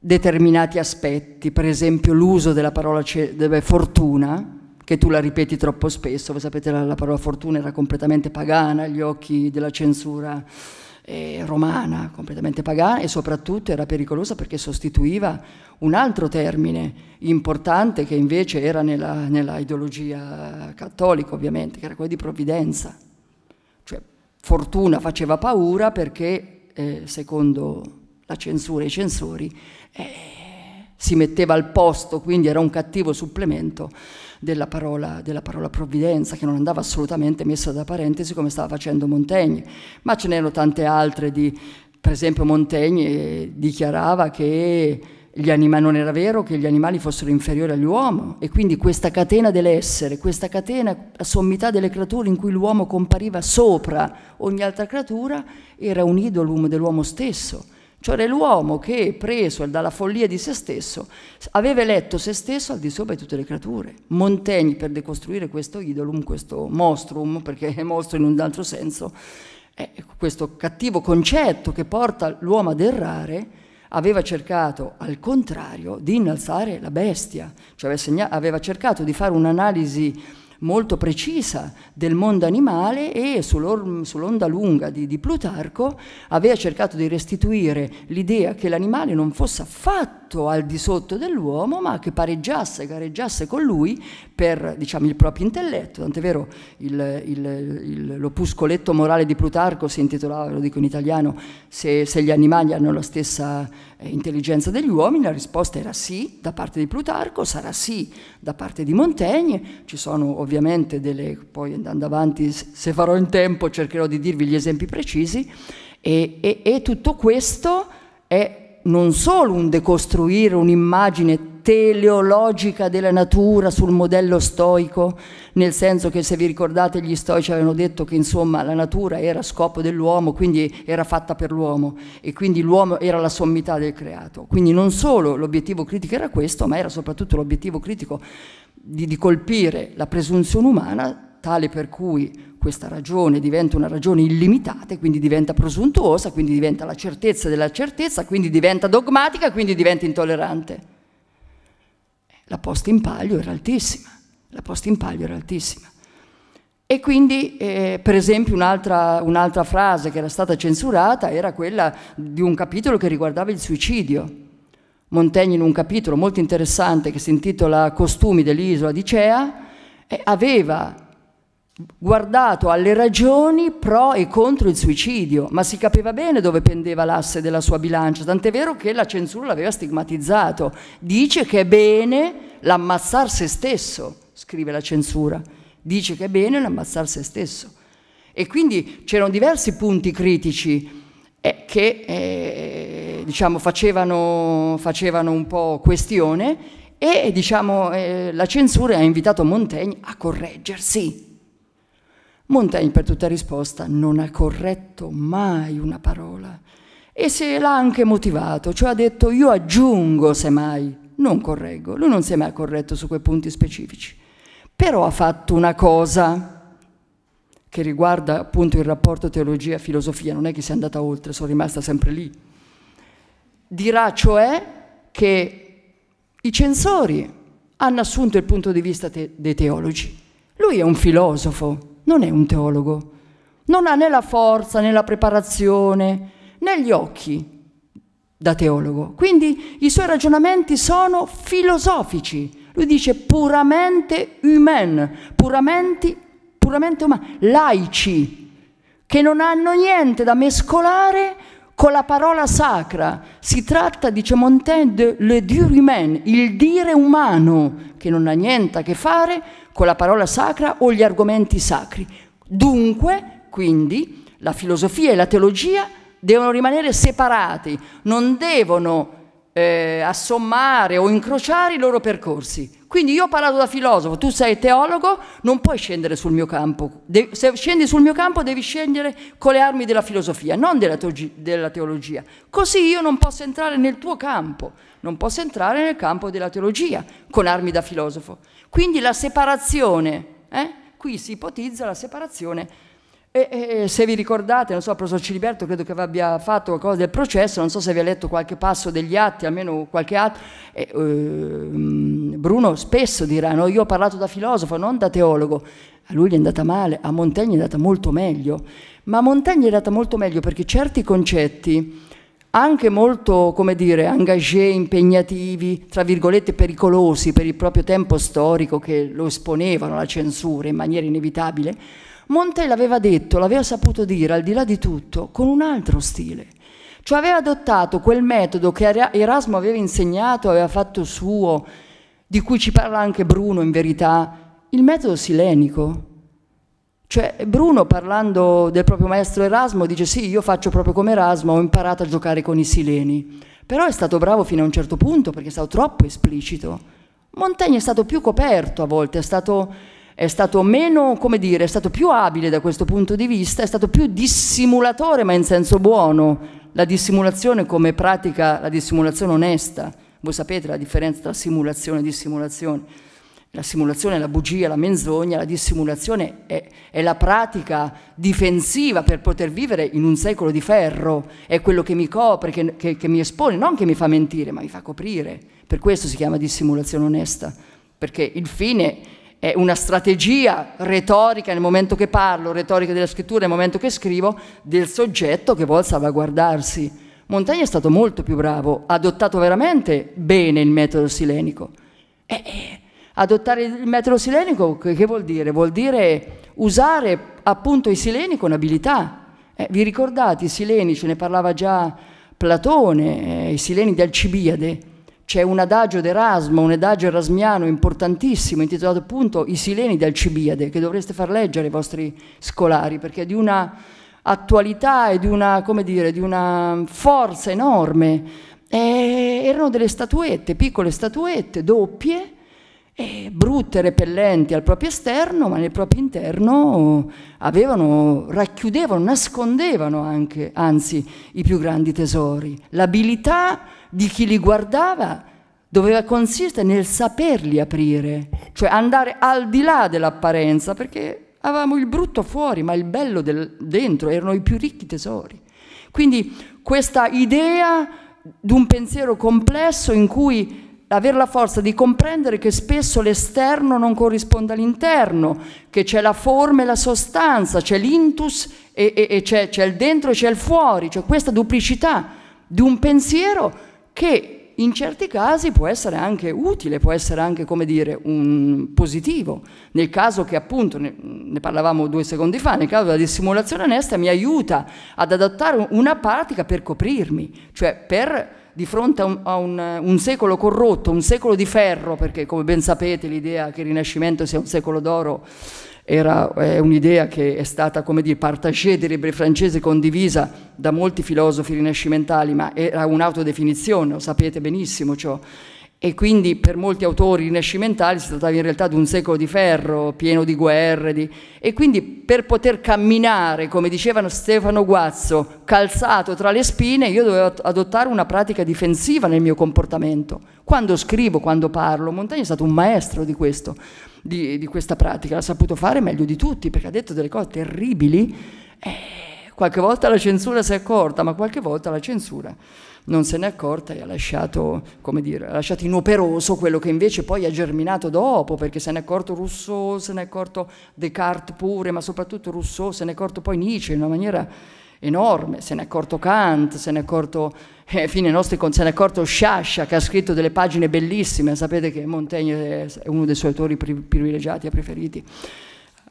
determinati aspetti, per esempio l'uso della parola fortuna, che tu la ripeti troppo spesso, voi sapete la parola fortuna era completamente pagana agli occhi della censura eh, romana, completamente pagana e soprattutto era pericolosa perché sostituiva un altro termine importante che invece era nella, nella ideologia cattolica ovviamente, che era quello di provvidenza. Cioè fortuna faceva paura perché eh, secondo la censura e i censori eh, si metteva al posto, quindi era un cattivo supplemento della parola, della parola provvidenza, che non andava assolutamente messa da parentesi come stava facendo Montaigne, ma ce n'erano tante altre di, per esempio Montaigne eh, dichiarava che non era vero che gli animali fossero inferiori all'uomo e quindi questa catena dell'essere, questa catena a sommità delle creature in cui l'uomo compariva sopra ogni altra creatura era un idolo dell'uomo stesso cioè l'uomo che, preso dalla follia di se stesso, aveva eletto se stesso al di sopra di tutte le creature. Montaigne, per decostruire questo idolum, questo monstrum, perché è mostro in un altro senso, eh, ecco, questo cattivo concetto che porta l'uomo ad errare, aveva cercato al contrario di innalzare la bestia, cioè aveva cercato di fare un'analisi molto precisa del mondo animale e sull'onda lunga di, di Plutarco aveva cercato di restituire l'idea che l'animale non fosse affatto al di sotto dell'uomo, ma che pareggiasse, gareggiasse con lui per diciamo, il proprio intelletto. Tant'è vero il, il, il, l'opuscoletto morale di Plutarco si intitolava, lo dico in italiano, se, se gli animali hanno la stessa eh, intelligenza degli uomini, la risposta era sì da parte di Plutarco, sarà sì da parte di Montaigne ci sono ovviamente delle, poi andando avanti se farò in tempo cercherò di dirvi gli esempi precisi, e, e, e tutto questo è non solo un decostruire un'immagine teleologica della natura sul modello stoico, nel senso che se vi ricordate gli stoici avevano detto che insomma la natura era scopo dell'uomo, quindi era fatta per l'uomo e quindi l'uomo era la sommità del creato. Quindi non solo l'obiettivo critico era questo, ma era soprattutto l'obiettivo critico di, di colpire la presunzione umana tale per cui questa ragione diventa una ragione illimitata e quindi diventa presuntuosa, quindi diventa la certezza della certezza, quindi diventa dogmatica, quindi diventa intollerante la posta in palio era altissima, la posta in palio era altissima. E quindi, eh, per esempio, un'altra, un'altra frase che era stata censurata era quella di un capitolo che riguardava il suicidio. Montaigne in un capitolo molto interessante che si intitola Costumi dell'isola di Cea, eh, aveva guardato alle ragioni pro e contro il suicidio, ma si capiva bene dove pendeva l'asse della sua bilancia, tant'è vero che la censura l'aveva stigmatizzato. Dice che è bene l'ammazzar se stesso, scrive la censura, dice che è bene l'ammazzar se stesso. E quindi c'erano diversi punti critici eh, che eh, diciamo, facevano, facevano, un po' questione e diciamo, eh, la censura ha invitato Montaigne a correggersi Montaigne per tutta risposta non ha corretto mai una parola e se l'ha anche motivato, cioè ha detto io aggiungo semmai, non correggo, lui non si è mai corretto su quei punti specifici, però ha fatto una cosa che riguarda appunto il rapporto teologia-filosofia, non è che sia andata oltre, sono rimasta sempre lì. Dirà cioè che i censori hanno assunto il punto di vista te dei teologi, lui è un filosofo, non è un teologo, non ha né la forza né la preparazione né gli occhi da teologo. Quindi i suoi ragionamenti sono filosofici. Lui dice puramente human, puramente, puramente umani, laici, che non hanno niente da mescolare con la parola sacra. Si tratta, dice Montaigne, de le dire humain, il dire umano, che non ha niente a che fare con la parola sacra o gli argomenti sacri. Dunque, quindi, la filosofia e la teologia devono rimanere separati, non devono eh, assommare o incrociare i loro percorsi. Quindi io ho parlato da filosofo, tu sei teologo, non puoi scendere sul mio campo. De se scendi sul mio campo devi scendere con le armi della filosofia, non della, della teologia. Così io non posso entrare nel tuo campo, non posso entrare nel campo della teologia con armi da filosofo. Quindi la separazione, eh? qui si ipotizza la separazione e, e, se vi ricordate, non so, il professor Ciliberto credo che abbia fatto qualcosa del processo, non so se vi ha letto qualche passo degli atti, almeno qualche atto. Eh, ehm, Bruno spesso dirà, no, io ho parlato da filosofo, non da teologo. A lui gli è andata male, a Montaigne è andata molto meglio, ma a Montaigne è andata molto meglio perché certi concetti, anche molto, come dire, engagé, impegnativi, tra virgolette pericolosi per il proprio tempo storico che lo esponevano alla censura in maniera inevitabile, Monte l'aveva detto, l'aveva saputo dire, al di là di tutto, con un altro stile. Cioè aveva adottato quel metodo che Erasmo aveva insegnato, aveva fatto suo, di cui ci parla anche Bruno in verità, il metodo silenico. Cioè Bruno parlando del proprio maestro Erasmo dice sì, io faccio proprio come Erasmo, ho imparato a giocare con i sileni. Però è stato bravo fino a un certo punto perché è stato troppo esplicito. Montaigne è stato più coperto a volte, è stato è stato meno, come dire, è stato più abile da questo punto di vista, è stato più dissimulatore, ma in senso buono, la dissimulazione come pratica, la dissimulazione onesta. Voi sapete la differenza tra simulazione e dissimulazione. La simulazione è la bugia, la menzogna, la dissimulazione è, è, la pratica difensiva per poter vivere in un secolo di ferro, è quello che mi copre, che, che, che mi espone, non che mi fa mentire, ma mi fa coprire. Per questo si chiama dissimulazione onesta, perché il fine è una strategia retorica nel momento che parlo, retorica della scrittura nel momento che scrivo, del soggetto che vuole salvaguardarsi. Montagna è stato molto più bravo, ha adottato veramente bene il metodo silenico. E, eh, e, eh, adottare il metodo silenico che, che, vuol dire? Vuol dire usare appunto i sileni con abilità. Eh, vi ricordate i sileni, ce ne parlava già Platone, eh, i sileni di Alcibiade c'è un adagio d'Erasmo, un adagio erasmiano importantissimo intitolato appunto I Sileni di Alcibiade, che dovreste far leggere ai vostri scolari perché è di una attualità e di una, dire, di una forza enorme. E erano delle statuette, piccole statuette, doppie, brutte, repellenti al proprio esterno, ma nel proprio interno avevano, racchiudevano, nascondevano anche, anzi, i più grandi tesori. L'abilità di chi li guardava doveva consistere nel saperli aprire, cioè andare al di là dell'apparenza, perché avevamo il brutto fuori, ma il bello del, dentro, erano i più ricchi tesori. Quindi questa idea di un pensiero complesso in cui avere la forza di comprendere che spesso l'esterno non corrisponde all'interno, che c'è la forma e la sostanza, c'è l'intus e, e, e c'è, il dentro e c'è il fuori, cioè questa duplicità di un pensiero che in certi casi può essere anche utile, può essere anche, come dire, un positivo. Nel caso che appunto, ne parlavamo due secondi fa, nel caso della dissimulazione onesta mi aiuta ad adattare una pratica per coprirmi, cioè per di fronte a, un, a un, un, secolo corrotto, un secolo di ferro, perché come ben sapete l'idea che il Rinascimento sia un secolo d'oro era eh, un'idea che è stata, come dire, partagée dell'ebre francese condivisa da molti filosofi rinascimentali, ma era un'autodefinizione, lo sapete benissimo ciò. Cioè e quindi per molti autori rinascimentali si trattava in realtà di un secolo di ferro pieno di guerre di... e quindi per poter camminare come dicevano Stefano Guazzo calzato tra le spine io dovevo adottare una pratica difensiva nel mio comportamento quando scrivo, quando parlo Montaigne è stato un maestro di questo di, di questa pratica l'ha saputo fare meglio di tutti perché ha detto delle cose terribili eh, qualche volta la censura si è accorta ma qualche volta la censura non se n'è accorta e ha lasciato, dire, ha lasciato, inoperoso quello che invece poi ha germinato dopo, perché se n'è accorto Rousseau, se n'è accorto Descartes pure, ma soprattutto Rousseau, se n'è accorto poi Nietzsche in una maniera enorme, se n'è accorto Kant, se n'è accorto, eh, fine nostri, se n'è accorto Sciascia che ha scritto delle pagine bellissime, sapete che Montaigne è uno dei suoi autori privilegiati e preferiti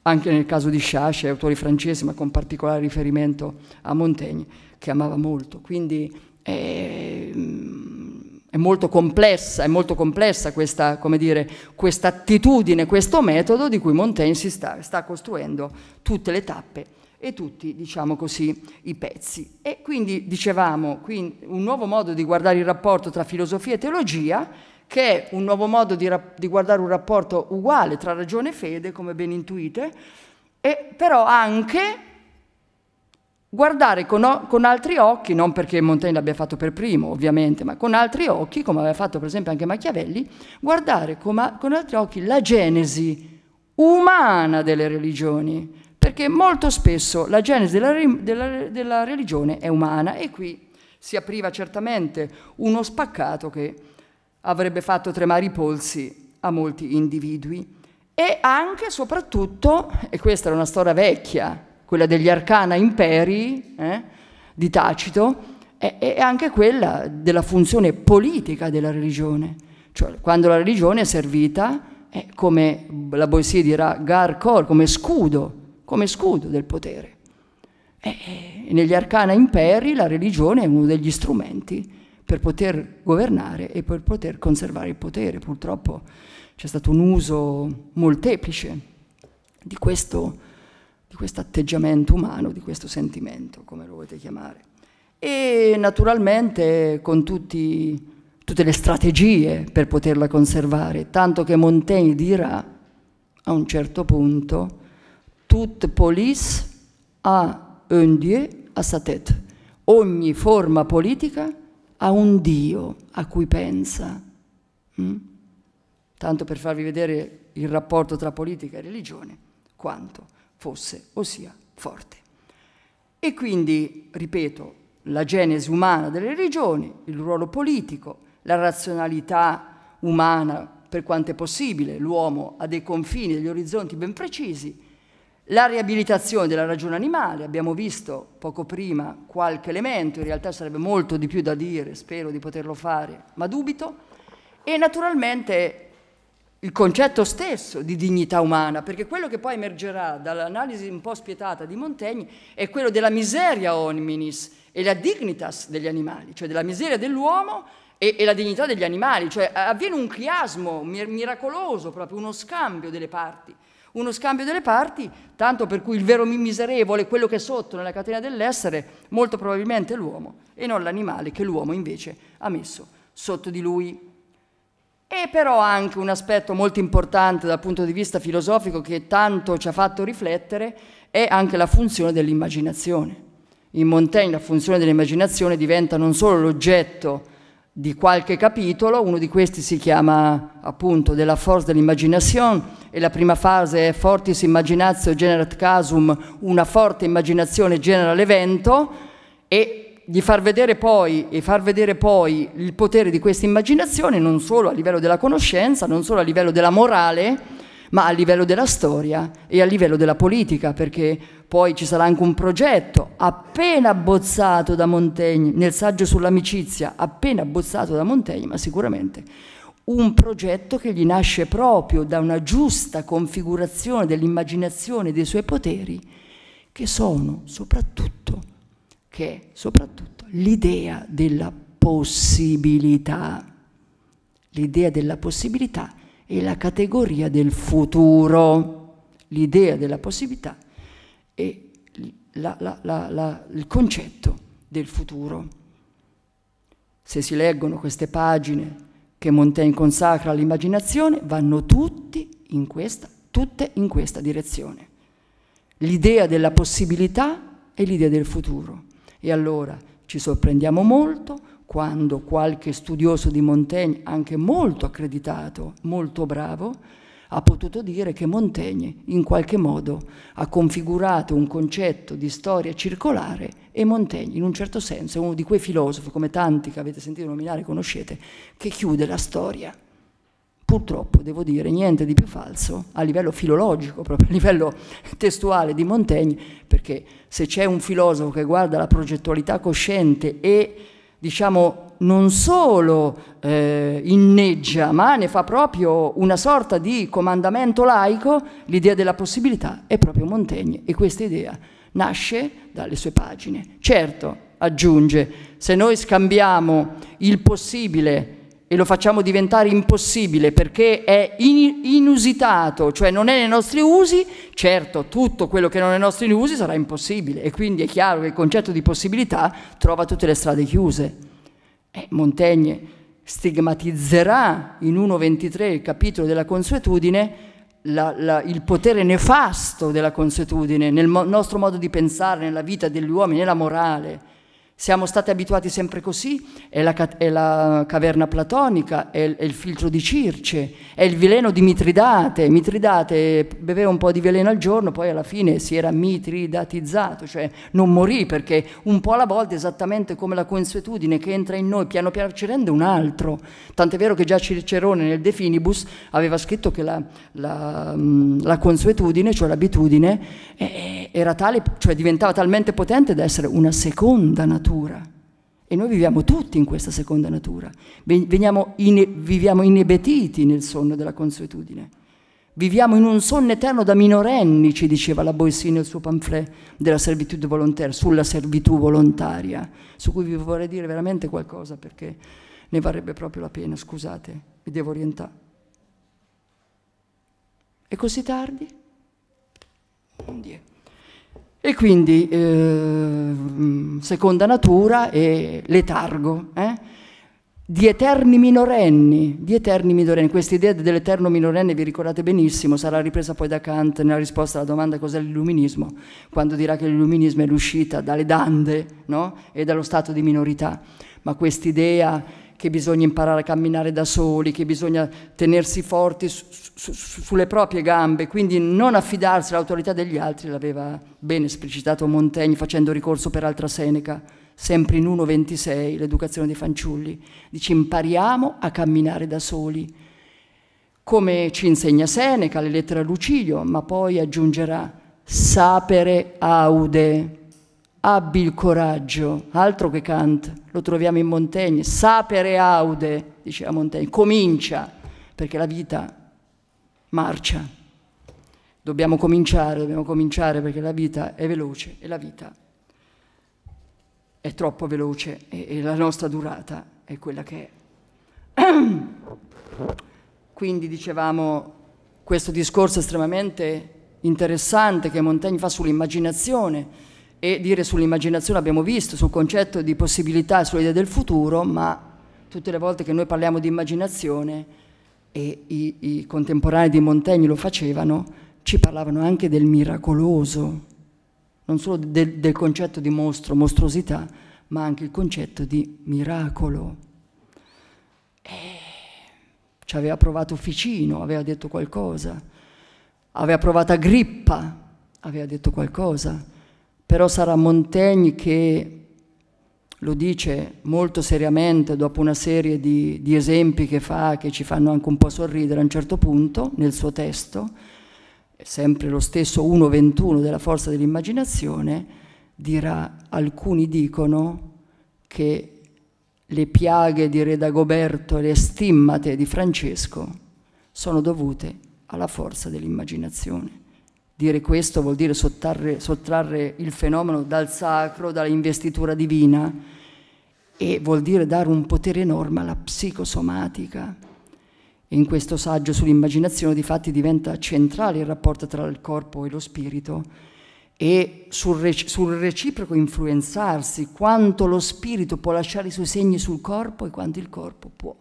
anche nel caso di Sciascia autori francesi, ma con particolare riferimento a Montaigne, che amava molto. Quindi è, mm, è molto complessa, è molto complessa questa, dire, questa, attitudine, questo metodo di cui Montaigne si sta, sta costruendo tutte le tappe e tutti, diciamo così, i pezzi. E quindi dicevamo, quindi, un nuovo modo di guardare il rapporto tra filosofia e teologia, che è un nuovo modo di, di guardare un rapporto uguale tra ragione e fede, come ben intuite, e però anche guardare con, o- con, altri occhi, non perché Montaigne l'abbia fatto per primo ovviamente, ma con altri occhi, come aveva fatto per esempio anche Machiavelli, guardare com- con altri occhi la genesi umana delle religioni, perché molto spesso la genesi della, re- della, della religione è umana e qui si apriva certamente uno spaccato che avrebbe fatto tremare i polsi a molti individui e anche, e soprattutto, e questa era una storia vecchia, quella degli arcana imperi eh, di Tacito, e anche quella della funzione politica della religione, cioè quando la religione è servita è come la poesia dirà Garcor, come scudo, come scudo del potere. E negli arcana imperi la religione è uno degli strumenti per poter governare e per poter conservare il potere. Purtroppo c'è stato un uso molteplice di questo di questo atteggiamento umano, di questo sentimento, come lo volete chiamare. E naturalmente con tutti, tutte le strategie per poterla conservare, tanto che Montaigne dirà a un certo punto, toute police a un Dieu à sa tête. Ogni forma politica ha un Dio a cui pensa. Mm? Tanto per farvi vedere il rapporto tra politica e religione, quanto fosse, ossia forte. E quindi, ripeto, la genesi umana delle religioni, il ruolo politico, la razionalità umana per quanto è possibile, l'uomo ha dei confini, degli orizzonti ben precisi, la riabilitazione della ragione animale, abbiamo visto poco prima qualche elemento, in realtà sarebbe molto di più da dire, spero di poterlo fare, ma dubito, e naturalmente il concetto stesso di dignità umana, perché quello che poi emergerà dall'analisi un po' spietata di Montaigne è quello della miseria omninis e la dignitas degli animali, cioè della miseria dell'uomo e, e, la dignità degli animali, cioè avviene un chiasmo miracoloso, proprio uno scambio delle parti, uno scambio delle parti, tanto per cui il vero miserevole quello che è sotto nella catena dell'essere, molto probabilmente è l'uomo e non l'animale che l'uomo invece ha messo sotto di lui e però anche un aspetto molto importante dal punto di vista filosofico che tanto ci ha fatto riflettere è anche la funzione dell'immaginazione. In Montaigne la funzione dell'immaginazione diventa non solo l'oggetto di qualche capitolo, uno di questi si chiama appunto della forza dell'immaginazione e la prima fase è fortis immaginatio generat casum, una forte immaginazione genera l'evento e di far vedere poi, e far vedere poi il potere di questa immaginazione non solo a livello della conoscenza, non solo a livello della morale, ma a livello della storia e a livello della politica, perché poi ci sarà anche un progetto appena abbozzato da Montaigne, nel saggio sull'amicizia, appena abbozzato da Montaigne, ma sicuramente un progetto che gli nasce proprio da una giusta configurazione dell'immaginazione dei suoi poteri, che sono soprattutto che è soprattutto l'idea della possibilità, l'idea della possibilità è la categoria del futuro, l'idea della possibilità è la, la, la, il concetto del futuro. Se si leggono queste pagine che Montaigne consacra all'immaginazione, vanno tutti in questa, tutte in questa direzione. L'idea della possibilità e l'idea del futuro. E allora ci sorprendiamo molto quando qualche studioso di Montaigne, anche molto accreditato, molto bravo, ha potuto dire che Montaigne in qualche modo ha configurato un concetto di storia circolare e Montaigne in un certo senso è uno di quei filosofi, come tanti che avete sentito nominare e conoscete, che chiude la storia purtroppo devo dire niente di più falso a livello filologico, proprio a livello testuale di Montaigne, perché se c'è un filosofo che guarda la progettualità cosciente e diciamo non solo eh, inneggia, ma ne fa proprio una sorta di comandamento laico, l'idea della possibilità è proprio Montaigne e questa idea nasce dalle sue pagine. Certo, aggiunge, se noi scambiamo il possibile e lo facciamo diventare impossibile perché è in, inusitato, cioè non è nei nostri usi, certo tutto quello che non è nei nostri usi sarà impossibile e quindi è chiaro che il concetto di possibilità trova tutte le strade chiuse. Eh, Montaigne stigmatizzerà in 1.23 il capitolo della consuetudine la, la, il potere nefasto della consuetudine nel mo nostro modo di pensare, nella vita degli uomini, nella morale siamo stati abituati sempre così, è la, è la caverna platonica, è il, è il, filtro di Circe, è il veleno di Mitridate. Mitridate beveva un po' di veleno al giorno, poi alla fine si era mitridatizzato, cioè non morì perché un po' alla volta, esattamente come la consuetudine che entra in noi, piano piano ci rende un altro. Tant'è vero che già Cicerone nel De Finibus aveva scritto che la, la, la consuetudine, cioè l'abitudine, era tale, cioè diventava talmente potente da essere una seconda natura natura. E noi viviamo tutti in questa seconda natura. Veniamo ine viviamo inebetiti nel sonno della consuetudine. Viviamo in un sonno eterno da minorenni, ci diceva la Boissy nel suo pamphlet della servitù volontaria, sulla servitù volontaria, su cui vi vorrei dire veramente qualcosa perché ne varrebbe proprio la pena, scusate, mi devo orientare. È così tardi? Non dietro. E quindi eh, seconda natura e letargo. Eh? Di eterni minorenni, di eterni minorenni, questa idea dell'eterno minorenne vi ricordate benissimo, sarà ripresa poi da Kant nella risposta alla domanda cos'è l'illuminismo, quando dirà che l'illuminismo è l'uscita dalle dande no? e dallo stato di minorità, ma quest'idea che bisogna imparare a camminare da soli, che bisogna tenersi forti su, su, sulle proprie gambe, quindi non affidarsi all'autorità degli altri, l'aveva ben esplicitato Montaigne facendo ricorso per altra Seneca, sempre in 1.26, l'educazione dei fanciulli. Dice impariamo a camminare da soli, come ci insegna Seneca, le lettere a Lucilio, ma poi aggiungerà sapere aude Abbi il coraggio, altro che Kant, lo troviamo in Montaigne, sapere aude, diceva Montaigne, comincia, perché la vita marcia. Dobbiamo cominciare, dobbiamo cominciare perché la vita è veloce e la vita è troppo veloce e, e la nostra durata è quella che è. Quindi dicevamo questo discorso estremamente interessante che Montaigne fa sull'immaginazione, e dire sull'immaginazione abbiamo visto, sul concetto di possibilità e sull'idea del futuro, ma tutte le volte che noi parliamo di immaginazione e i, i contemporanei di Montaigne lo facevano, ci parlavano anche del miracoloso, non solo del, del concetto di mostro, mostruosità, ma anche il concetto di miracolo. E ci aveva provato Ficino, aveva detto qualcosa, aveva provato Agrippa, aveva detto qualcosa però sarà Montaigne che lo dice molto seriamente dopo una serie di, di, esempi che fa, che ci fanno anche un po' sorridere a un certo punto nel suo testo, sempre lo stesso 1.21 della forza dell'immaginazione, dirà alcuni dicono che le piaghe di Re Dagoberto e le stimmate di Francesco sono dovute alla forza dell'immaginazione. Dire questo vuol dire sottrarre, sottrarre il fenomeno dal sacro, dall'investitura divina e vuol dire dare un potere enorme alla psicosomatica. in questo saggio sull'immaginazione di fatti diventa centrale il rapporto tra il corpo e lo spirito e sul, reci sul, reciproco influenzarsi, quanto lo spirito può lasciare i suoi segni sul corpo e quanto il corpo può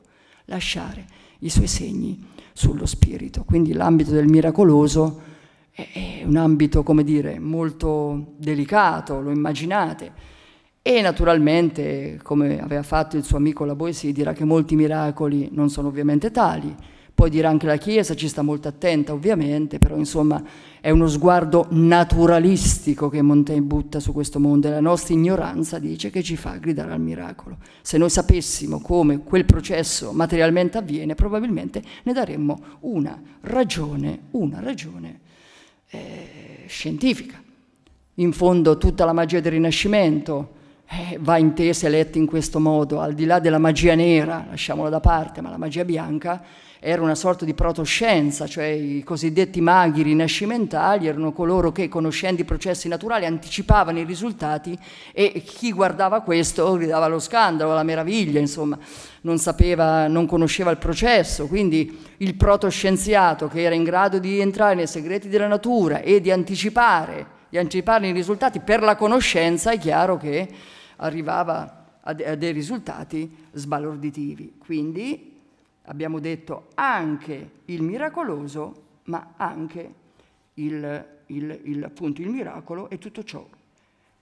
lasciare i suoi segni sullo spirito. Quindi l'ambito del miracoloso è un ambito, come dire, molto delicato, lo immaginate. E naturalmente, come aveva fatto il suo amico Laboesi, dirà che molti miracoli non sono ovviamente tali. Poi dirà anche la Chiesa, ci sta molto attenta ovviamente, però insomma è uno sguardo naturalistico che Montaigne butta su questo mondo e la nostra ignoranza dice che ci fa gridare al miracolo. Se noi sapessimo come quel processo materialmente avviene, probabilmente ne daremmo una ragione, una ragione eh, scientifica. In fondo tutta la magia del Rinascimento eh, va intesa e letta in questo modo, al di là della magia nera, lasciamola da parte, ma la magia bianca era una sorta di protoscienza, cioè i cosiddetti maghi rinascimentali erano coloro che conoscendo i processi naturali anticipavano i risultati e chi guardava questo gridava lo scandalo, la meraviglia, insomma, non sapeva, non conosceva il processo, quindi il protoscienziato che era in grado di entrare nei segreti della natura e di anticipare, di anticiparne i risultati per la conoscenza, è chiaro che arrivava a dei risultati sbalorditivi. Quindi abbiamo detto anche il miracoloso, ma anche il, il, il, appunto, il miracolo e tutto ciò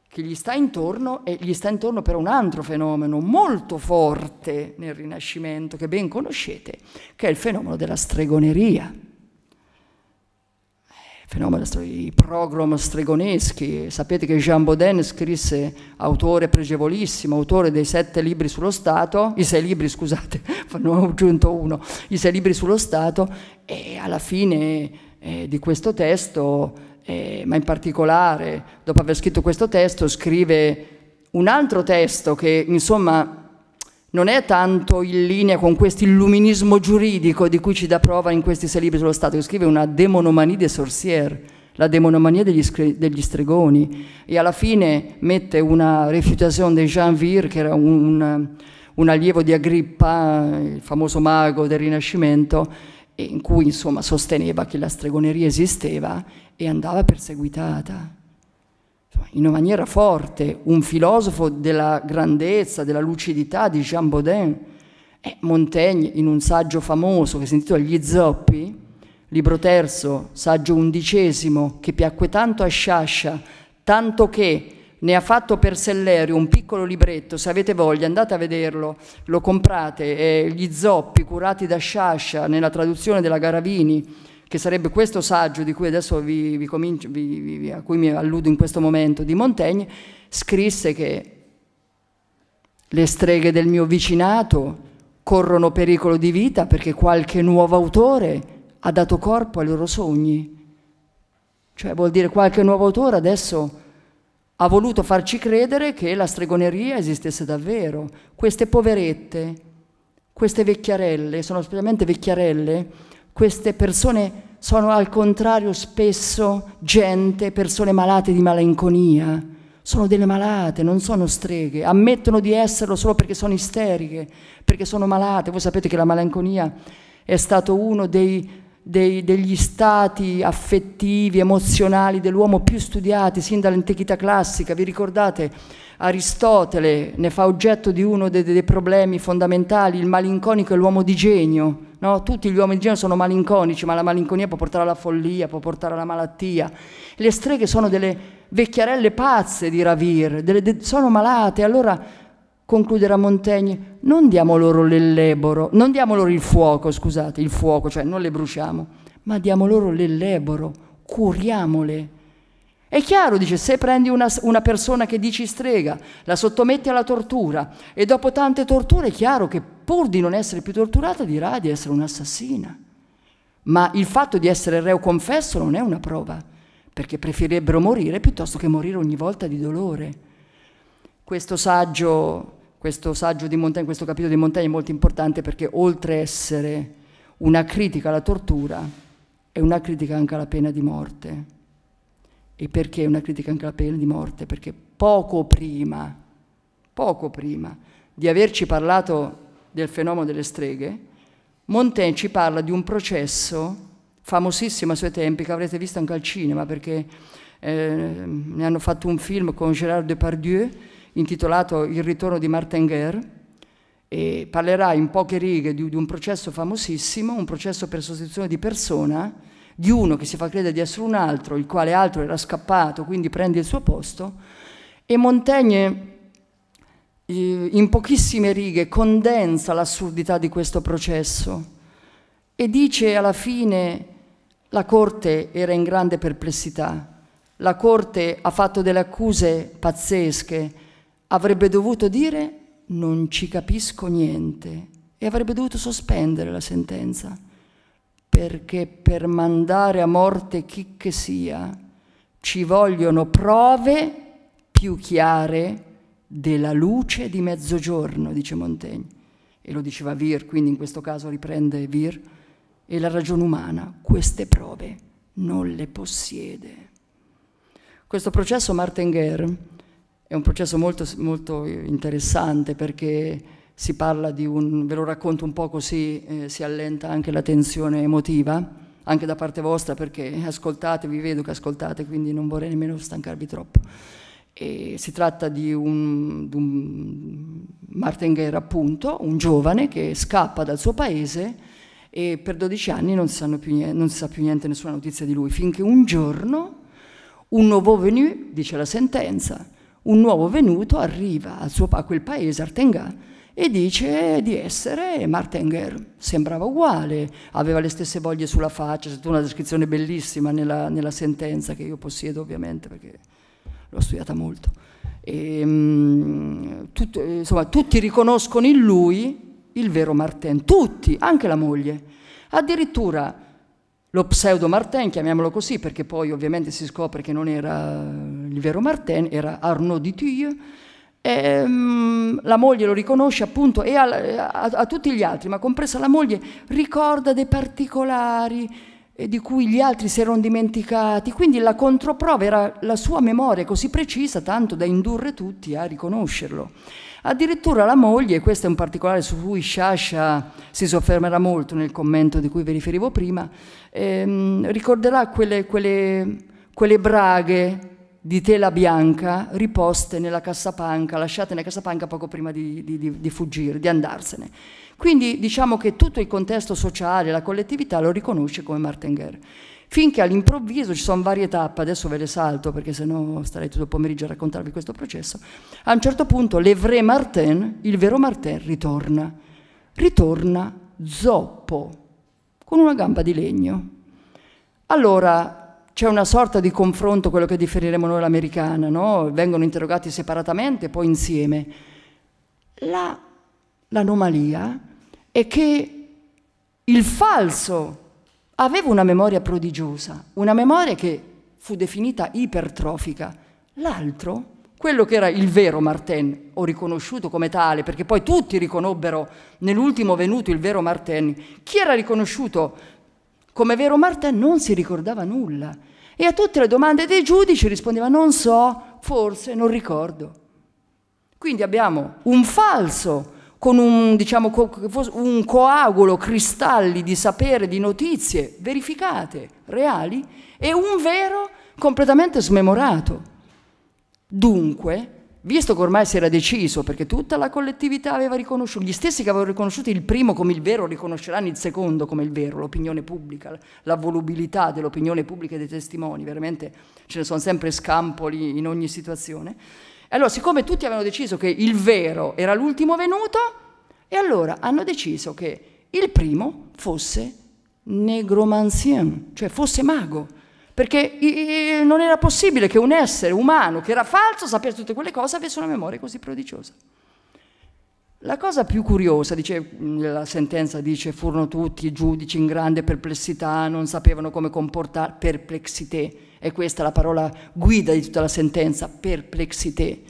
che gli sta intorno e gli sta intorno per un altro fenomeno molto forte nel Rinascimento che ben conoscete, che è il fenomeno della stregoneria fenomeno i pogrom stregoneschi. Sapete che Jean Baudin scrisse, autore pregevolissimo, autore dei sette libri sullo Stato, i sei libri scusate, ne ho aggiunto uno, i sei libri sullo Stato e alla fine eh, di questo testo, eh, ma in particolare dopo aver scritto questo testo, scrive un altro testo che insomma non è tanto in linea con questo illuminismo giuridico di cui ci dà prova in questi sei libri sullo Stato, che scrive una demonomania des sorcières, la demonomania degli, degli, stregoni, e alla fine mette una refutazione di Jean Vir, che era un, un allievo di Agrippa, il famoso mago del Rinascimento, in cui insomma sosteneva che la stregoneria esisteva e andava perseguitata in una maniera forte un filosofo della grandezza, della lucidità di Jean Baudin. Eh, Montaigne, in un saggio famoso che si intitola Gli zoppi, libro terzo, saggio undicesimo, che piacque tanto a Sciascia, tanto che ne ha fatto per Sellerio un piccolo libretto, se avete voglia andate a vederlo, lo comprate, eh, Gli zoppi curati da Sciascia nella traduzione della Garavini, che sarebbe questo saggio di cui adesso vi, vi comincio, vi, vi, a cui mi alludo in questo momento, di Montaigne, scrisse che le streghe del mio vicinato corrono pericolo di vita perché qualche nuovo autore ha dato corpo ai loro sogni. Cioè vuol dire qualche nuovo autore adesso ha voluto farci credere che la stregoneria esistesse davvero. Queste poverette, queste vecchiarelle, sono specialmente vecchiarelle, queste persone sono al contrario spesso gente, persone malate di malinconia, sono delle malate, non sono streghe, ammettono di esserlo solo perché sono isteriche, perché sono malate. Voi sapete che la malinconia è stato uno dei dei, degli stati affettivi, emozionali dell'uomo più studiati sin dall'antichità classica. Vi ricordate Aristotele ne fa oggetto di uno dei, dei problemi fondamentali, il malinconico è l'uomo di genio. No? Tutti gli uomini di genio sono malinconici, ma la malinconia può portare alla follia, può portare alla malattia. Le streghe sono delle vecchiarelle pazze di Ravir, delle, de, sono malate, allora concluderà Montaigne, non diamo loro l'elleboro, non diamo loro il fuoco, scusate, il fuoco, cioè non le bruciamo, ma diamo loro l'elleboro, curiamole. È chiaro, dice, se prendi una, una, persona che dici strega, la sottometti alla tortura e dopo tante torture è chiaro che pur di non essere più torturata dirà di essere un'assassina. Ma il fatto di essere reo confesso non è una prova, perché preferirebbero morire piuttosto che morire ogni volta di dolore. Questo saggio, questo saggio di Montaigne, questo capitolo di Montaigne è molto importante perché oltre a essere una critica alla tortura, è una critica anche alla pena di morte. E perché è una critica anche alla pena di morte? Perché poco prima, poco prima di averci parlato del fenomeno delle streghe, Montaigne ci parla di un processo famosissimo a suoi tempi, che avrete visto anche al cinema, perché eh, ne hanno fatto un film con Gérard Depardieu, intitolato Il ritorno di Martin Guerre e parlerà in poche righe di, di, un processo famosissimo, un processo per sostituzione di persona, di uno che si fa credere di essere un altro, il quale altro era scappato, quindi prende il suo posto, e Montaigne eh, in pochissime righe condensa l'assurdità di questo processo e dice alla fine la Corte era in grande perplessità, la Corte ha fatto delle accuse pazzesche, avrebbe dovuto dire non ci capisco niente e avrebbe dovuto sospendere la sentenza perché per mandare a morte chi che sia ci vogliono prove più chiare della luce di mezzogiorno, dice Montaigne. E lo diceva Vir, quindi in questo caso riprende Vir. E la ragione umana queste prove non le possiede. Questo processo Martin Guerre è un processo molto, molto interessante perché si parla di un, ve lo racconto un po' così eh, si allenta anche la tensione emotiva, anche da parte vostra perché ascoltate, vi vedo che ascoltate, quindi non vorrei nemmeno stancarvi troppo. E si tratta di un, di un martingheer appunto, un giovane che scappa dal suo paese e per 12 anni non si, niente, non si sa più niente, nessuna notizia di lui, finché un giorno un nuovo venu, dice la sentenza, un nuovo venuto arriva a, suo, a quel paese, Artenga, e dice di essere Martenger. Sembrava uguale, aveva le stesse voglie sulla faccia, c'è una descrizione bellissima nella, nella, sentenza che io possiedo ovviamente perché l'ho studiata molto. E, ehm, tut, insomma, tutti riconoscono in lui il vero Marten, tutti, anche la moglie. Addirittura lo pseudo Marten, chiamiamolo così, perché poi ovviamente si scopre che non era il vero Martin era Arnaud Dutilleux. e, um, la moglie lo riconosce appunto e a, a, a, tutti gli altri, ma compresa la moglie, ricorda dei particolari eh, di cui gli altri si erano dimenticati, quindi la controprova era la sua memoria così precisa tanto da indurre tutti a riconoscerlo. Addirittura la moglie, questo è un particolare su cui Sciascia si soffermerà molto nel commento di cui vi riferivo prima, ehm, ricorderà quelle, quelle, quelle braghe di tela bianca riposte nella cassapanca, lasciate nella cassapanca poco prima di, di, di, fuggire, di andarsene. Quindi diciamo che tutto il contesto sociale, la collettività lo riconosce come Martin Guerre. Finché all'improvviso ci sono varie tappe, adesso ve le salto perché sennò starei tutto il pomeriggio a raccontarvi questo processo, a un certo punto l'Evre Martin, il vero Martin, ritorna. Ritorna zoppo, con una gamba di legno. Allora, c'è una sorta di confronto, quello che differiremo noi l'americana, no? vengono interrogati separatamente e poi insieme. La, l'anomalia è che il falso aveva una memoria prodigiosa, una memoria che fu definita ipertrofica. L'altro, quello che era il vero Martin, o riconosciuto come tale, perché poi tutti riconobbero nell'ultimo venuto il vero Martin, chi era riconosciuto come vero Marta non si ricordava nulla e a tutte le domande dei giudici rispondeva non so, forse, non ricordo. Quindi abbiamo un falso con un, diciamo, un coagulo, cristalli di sapere, di notizie verificate, reali, e un vero completamente smemorato. Dunque, visto che ormai si era deciso, perché tutta la collettività aveva riconosciuto, gli stessi che avevano riconosciuto il primo come il vero riconosceranno il secondo come il vero, l'opinione pubblica, la volubilità dell'opinione pubblica e dei testimoni, veramente ce ne sono sempre scampoli in ogni situazione. Allora, siccome tutti avevano deciso che il vero era l'ultimo venuto, e allora hanno deciso che il primo fosse negromancien, cioè fosse mago perché non era possibile che un essere umano che era falso, sapesse tutte quelle cose, avesse una memoria così prodigiosa. La cosa più curiosa, dice, la sentenza dice, furono tutti i giudici in grande perplessità, non sapevano come comportare, perplexité, è questa la parola guida di tutta la sentenza, perplexité,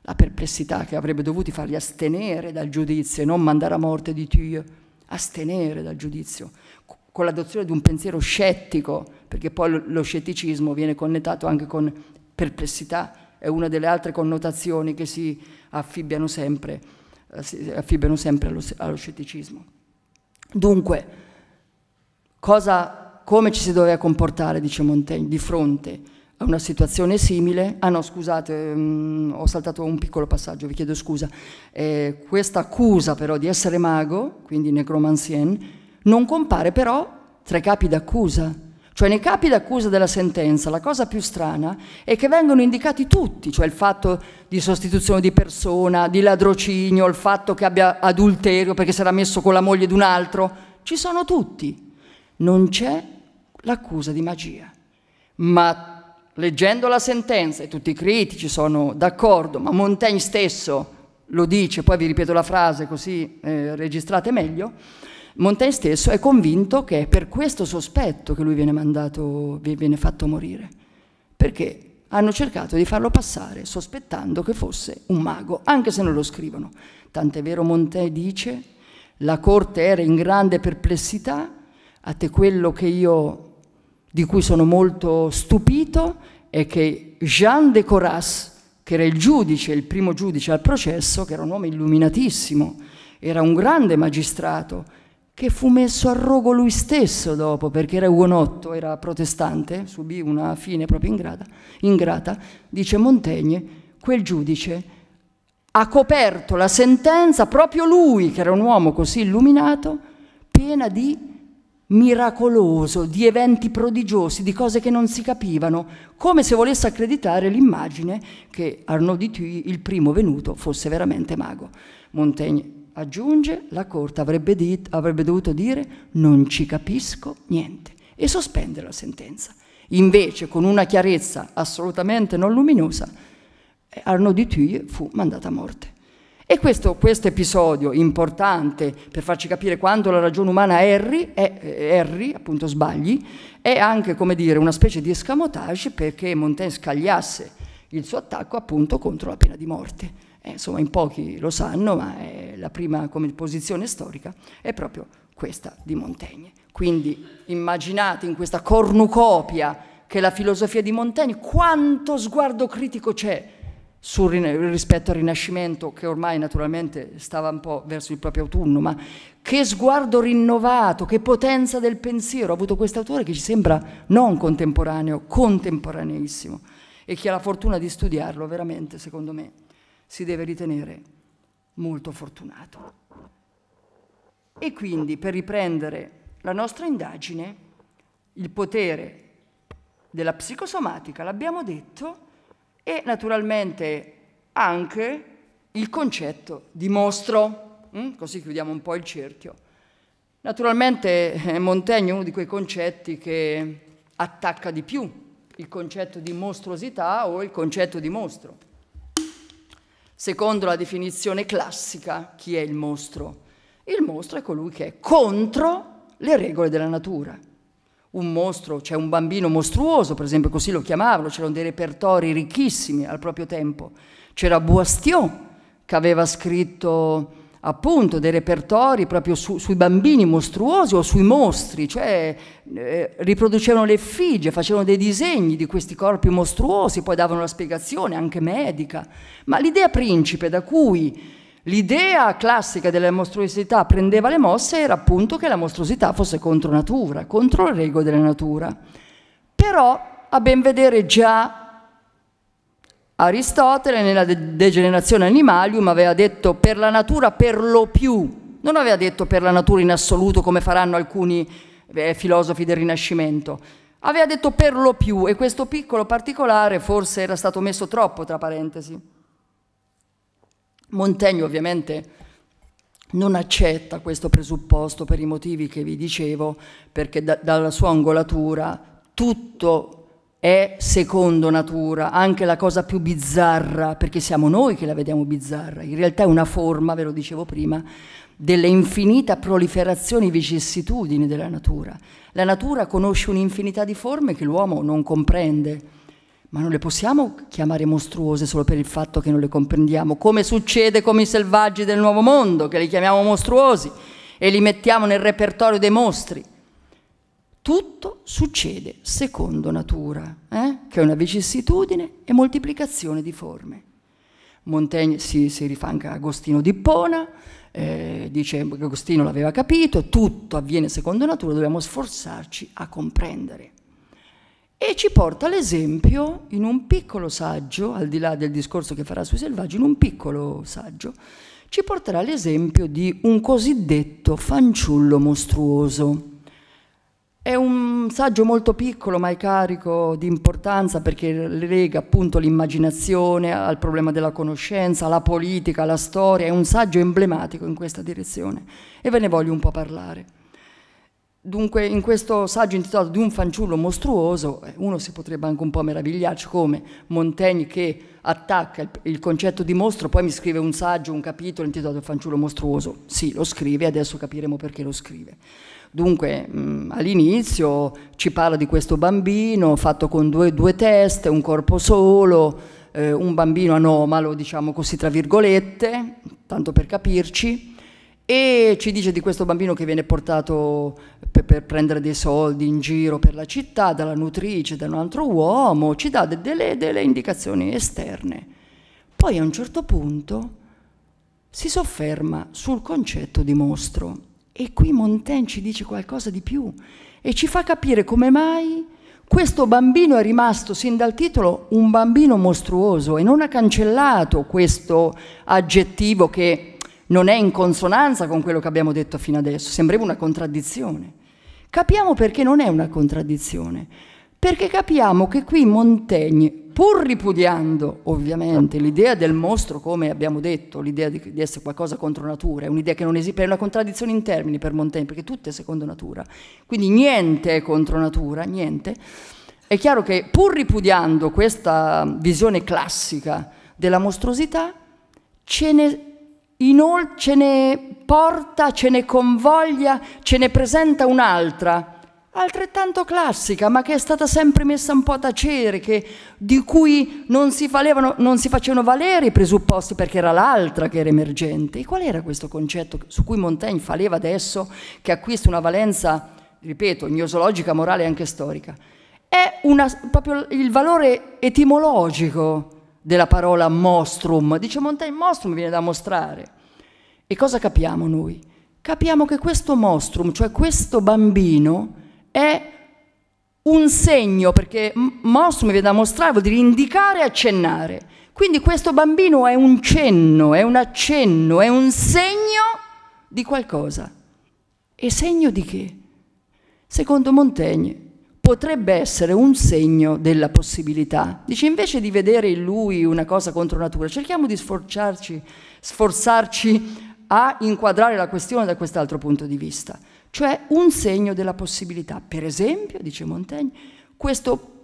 la perplessità che avrebbe dovuto farli astenere dal giudizio e non mandare a morte di Dio, astenere dal giudizio con l'adozione di un pensiero scettico, perché poi lo scetticismo viene connettato anche con perplessità, è una delle altre connotazioni che si affibbiano sempre, eh, si affibbiano sempre allo, allo scetticismo. Dunque, cosa, come ci si doveva comportare, dice Montaigne, di fronte a una situazione simile. Ah no, scusate, mh, mm, ho saltato un piccolo passaggio, vi chiedo scusa. Eh, questa accusa però di essere mago, quindi necromancien, non compare però tra i capi d'accusa, cioè nei capi d'accusa della sentenza la cosa più strana è che vengono indicati tutti, cioè il fatto di sostituzione di persona, di ladrocinio, il fatto che abbia adulterio perché si era messo con la moglie di un altro, ci sono tutti. Non c'è l'accusa di magia. Ma leggendo la sentenza, e tutti i critici sono d'accordo, ma Montaigne stesso lo dice, poi vi ripeto la frase così eh, registrate meglio, Montaigne stesso è convinto che è per questo sospetto che lui viene mandato, viene fatto morire, perché hanno cercato di farlo passare sospettando che fosse un mago, anche se non lo scrivono. Tant'è vero Montaigne dice, la corte era in grande perplessità, a te quello io, di cui sono molto stupito è che Jean de Coras, che era il giudice, il primo giudice al processo, che era un uomo illuminatissimo, era un grande magistrato, che fu messo a rogo lui stesso dopo, perché era ugonotto, era protestante, subì una fine proprio ingrata, ingrata, dice Montaigne, quel giudice ha coperto la sentenza, proprio lui che era un uomo così illuminato, piena di miracoloso, di eventi prodigiosi, di cose che non si capivano, come se volesse accreditare l'immagine che Arnaud di Thuy, il primo venuto, fosse veramente mago. Montaigne aggiunge la Corte, avrebbe, dit, avrebbe dovuto dire non ci capisco niente e sospende la sentenza. Invece, con una chiarezza assolutamente non luminosa, eh, Arnaud di fu mandata a morte. E questo, questo episodio importante per farci capire quando la ragione umana erri, è, erri, eh, appunto sbagli, è anche come dire una specie di escamotage perché Montaigne scagliasse il suo attacco appunto contro la pena di morte eh, insomma in pochi lo sanno, ma è eh, la prima come posizione storica è proprio questa di Montaigne. Quindi immaginate in questa cornucopia che è la filosofia di Montaigne quanto sguardo critico c'è sul, rispetto al Rinascimento, che ormai naturalmente stava un po' verso il proprio autunno, ma che sguardo rinnovato, che potenza del pensiero ha avuto questo autore che ci sembra non contemporaneo, contemporaneissimo, e chi ha la fortuna di studiarlo veramente, secondo me, si deve ritenere molto fortunato. E quindi, per riprendere la nostra indagine, il potere della psicosomatica, l'abbiamo detto, e naturalmente anche il concetto di mostro, mm? così chiudiamo un po' il cerchio. Naturalmente eh, Montaigne è uno di quei concetti che attacca di più, il concetto di mostruosità o il concetto di mostro. Secondo la definizione classica, chi è il mostro? Il mostro è colui che è contro le regole della natura. Un mostro, cioè un bambino mostruoso, per esempio, così lo chiamavano, c'erano dei repertori ricchissimi al proprio tempo. C'era Boistion che aveva scritto appunto dei repertori proprio su, sui bambini mostruosi o sui mostri, cioè eh, riproducevano le effigie, facevano dei disegni di questi corpi mostruosi, poi davano la spiegazione anche medica. Ma l'idea principe da cui l'idea classica della mostruosità prendeva le mosse era appunto che la mostruosità fosse contro natura, contro le regole della natura. Però a ben vedere già Aristotele nella de degenerazione animalium aveva detto per la natura per lo più, non aveva detto per la natura in assoluto come faranno alcuni eh, filosofi del Rinascimento, aveva detto per lo più e questo piccolo particolare forse era stato messo troppo tra parentesi. Montaigne ovviamente non accetta questo presupposto per i motivi che vi dicevo, perché da, dalla sua angolatura tutto è secondo natura anche la cosa più bizzarra, perché siamo noi che la vediamo bizzarra, in realtà è una forma, ve lo dicevo prima, delle infinita e vicissitudini della natura. La natura conosce un'infinità di forme che l'uomo non comprende, ma non le possiamo chiamare mostruose solo per il fatto che non le comprendiamo, come succede con i selvaggi del nuovo mondo, che li chiamiamo mostruosi e li mettiamo nel repertorio dei mostri tutto succede secondo natura, eh? che è una vicissitudine e moltiplicazione di forme. Montaigne si, si rifà anche a Agostino di Ippona, eh, dice che Agostino l'aveva capito, tutto avviene secondo natura, dobbiamo sforzarci a comprendere. E ci porta l'esempio in un piccolo saggio, al di là del discorso che farà sui selvaggi, in un piccolo saggio, ci porterà l'esempio di un cosiddetto fanciullo mostruoso è un saggio molto piccolo ma è carico di importanza perché lega appunto l'immaginazione al problema della conoscenza, alla politica, alla storia, è un saggio emblematico in questa direzione e ve ne voglio un po' parlare. Dunque in questo saggio intitolato Di un fanciullo mostruoso eh, uno si potrebbe anche un po' meravigliarci come Montaigne che attacca il, concetto di mostro poi mi scrive un saggio, un capitolo intitolato Il fanciullo mostruoso. Sì, lo scrive, e adesso capiremo perché lo scrive. Dunque mh, mm, all'inizio ci parla di questo bambino fatto con due, due teste, un corpo solo, eh, un bambino anomalo, diciamo così tra virgolette, tanto per capirci, e ci dice di questo bambino che viene portato per, per prendere dei soldi in giro per la città dalla nutrice, da un altro uomo, ci dà delle, delle indicazioni esterne. Poi a un certo punto si sofferma sul concetto di mostro e qui Montaigne ci dice qualcosa di più e ci fa capire come mai questo bambino è rimasto sin dal titolo un bambino mostruoso e non ha cancellato questo aggettivo che non è in consonanza con quello che abbiamo detto fino adesso, sembrava una contraddizione. Capiamo perché non è una contraddizione, perché capiamo che qui Montaigne pur ripudiando ovviamente l'idea del mostro, come abbiamo detto, l'idea di, di, essere qualcosa contro natura, è un'idea che non esiste, è una contraddizione in termini per Montaigne, perché tutto è secondo natura, quindi niente è contro natura, niente. È chiaro che pur ripudiando questa visione classica della mostruosità, ce ne, inol- ce ne porta, ce ne convoglia, ce ne presenta un'altra altrettanto classica, ma che è stata sempre messa un po' a tacere, che, di cui non si, valevano, non si, facevano valere i presupposti perché era l'altra che era emergente. E qual era questo concetto su cui Montaigne faleva adesso, che acquista una valenza, ripeto, gnosologica, morale e anche storica? È una, proprio il valore etimologico della parola mostrum. Dice Montaigne, mostrum viene da mostrare. E cosa capiamo noi? Capiamo che questo mostrum, cioè questo bambino, è un segno, perché mos mi viene da mostrare, vuol dire indicare e accennare. Quindi questo bambino è un cenno, è un accenno, è un segno di qualcosa. E segno di che? Secondo Montaigne potrebbe essere un segno della possibilità. Dice invece di vedere in lui una cosa contro natura, cerchiamo di sforzarci, sforzarci a inquadrare la questione da quest'altro punto di vista cioè un segno della possibilità. Per esempio, dice Montaigne, questo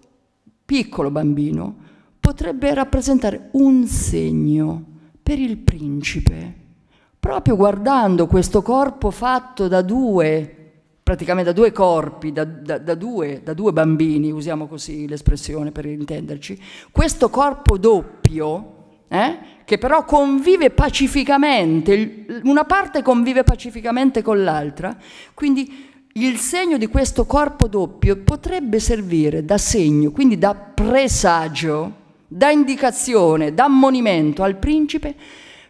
piccolo bambino potrebbe rappresentare un segno per il principe. Proprio guardando questo corpo fatto da due, praticamente da due corpi, da, da, da, due, da due bambini, usiamo così l'espressione per intenderci, questo corpo doppio, eh, che però convive pacificamente, una parte convive pacificamente con l'altra, quindi il segno di questo corpo doppio potrebbe servire da segno, quindi da presagio, da indicazione, da ammonimento al principe,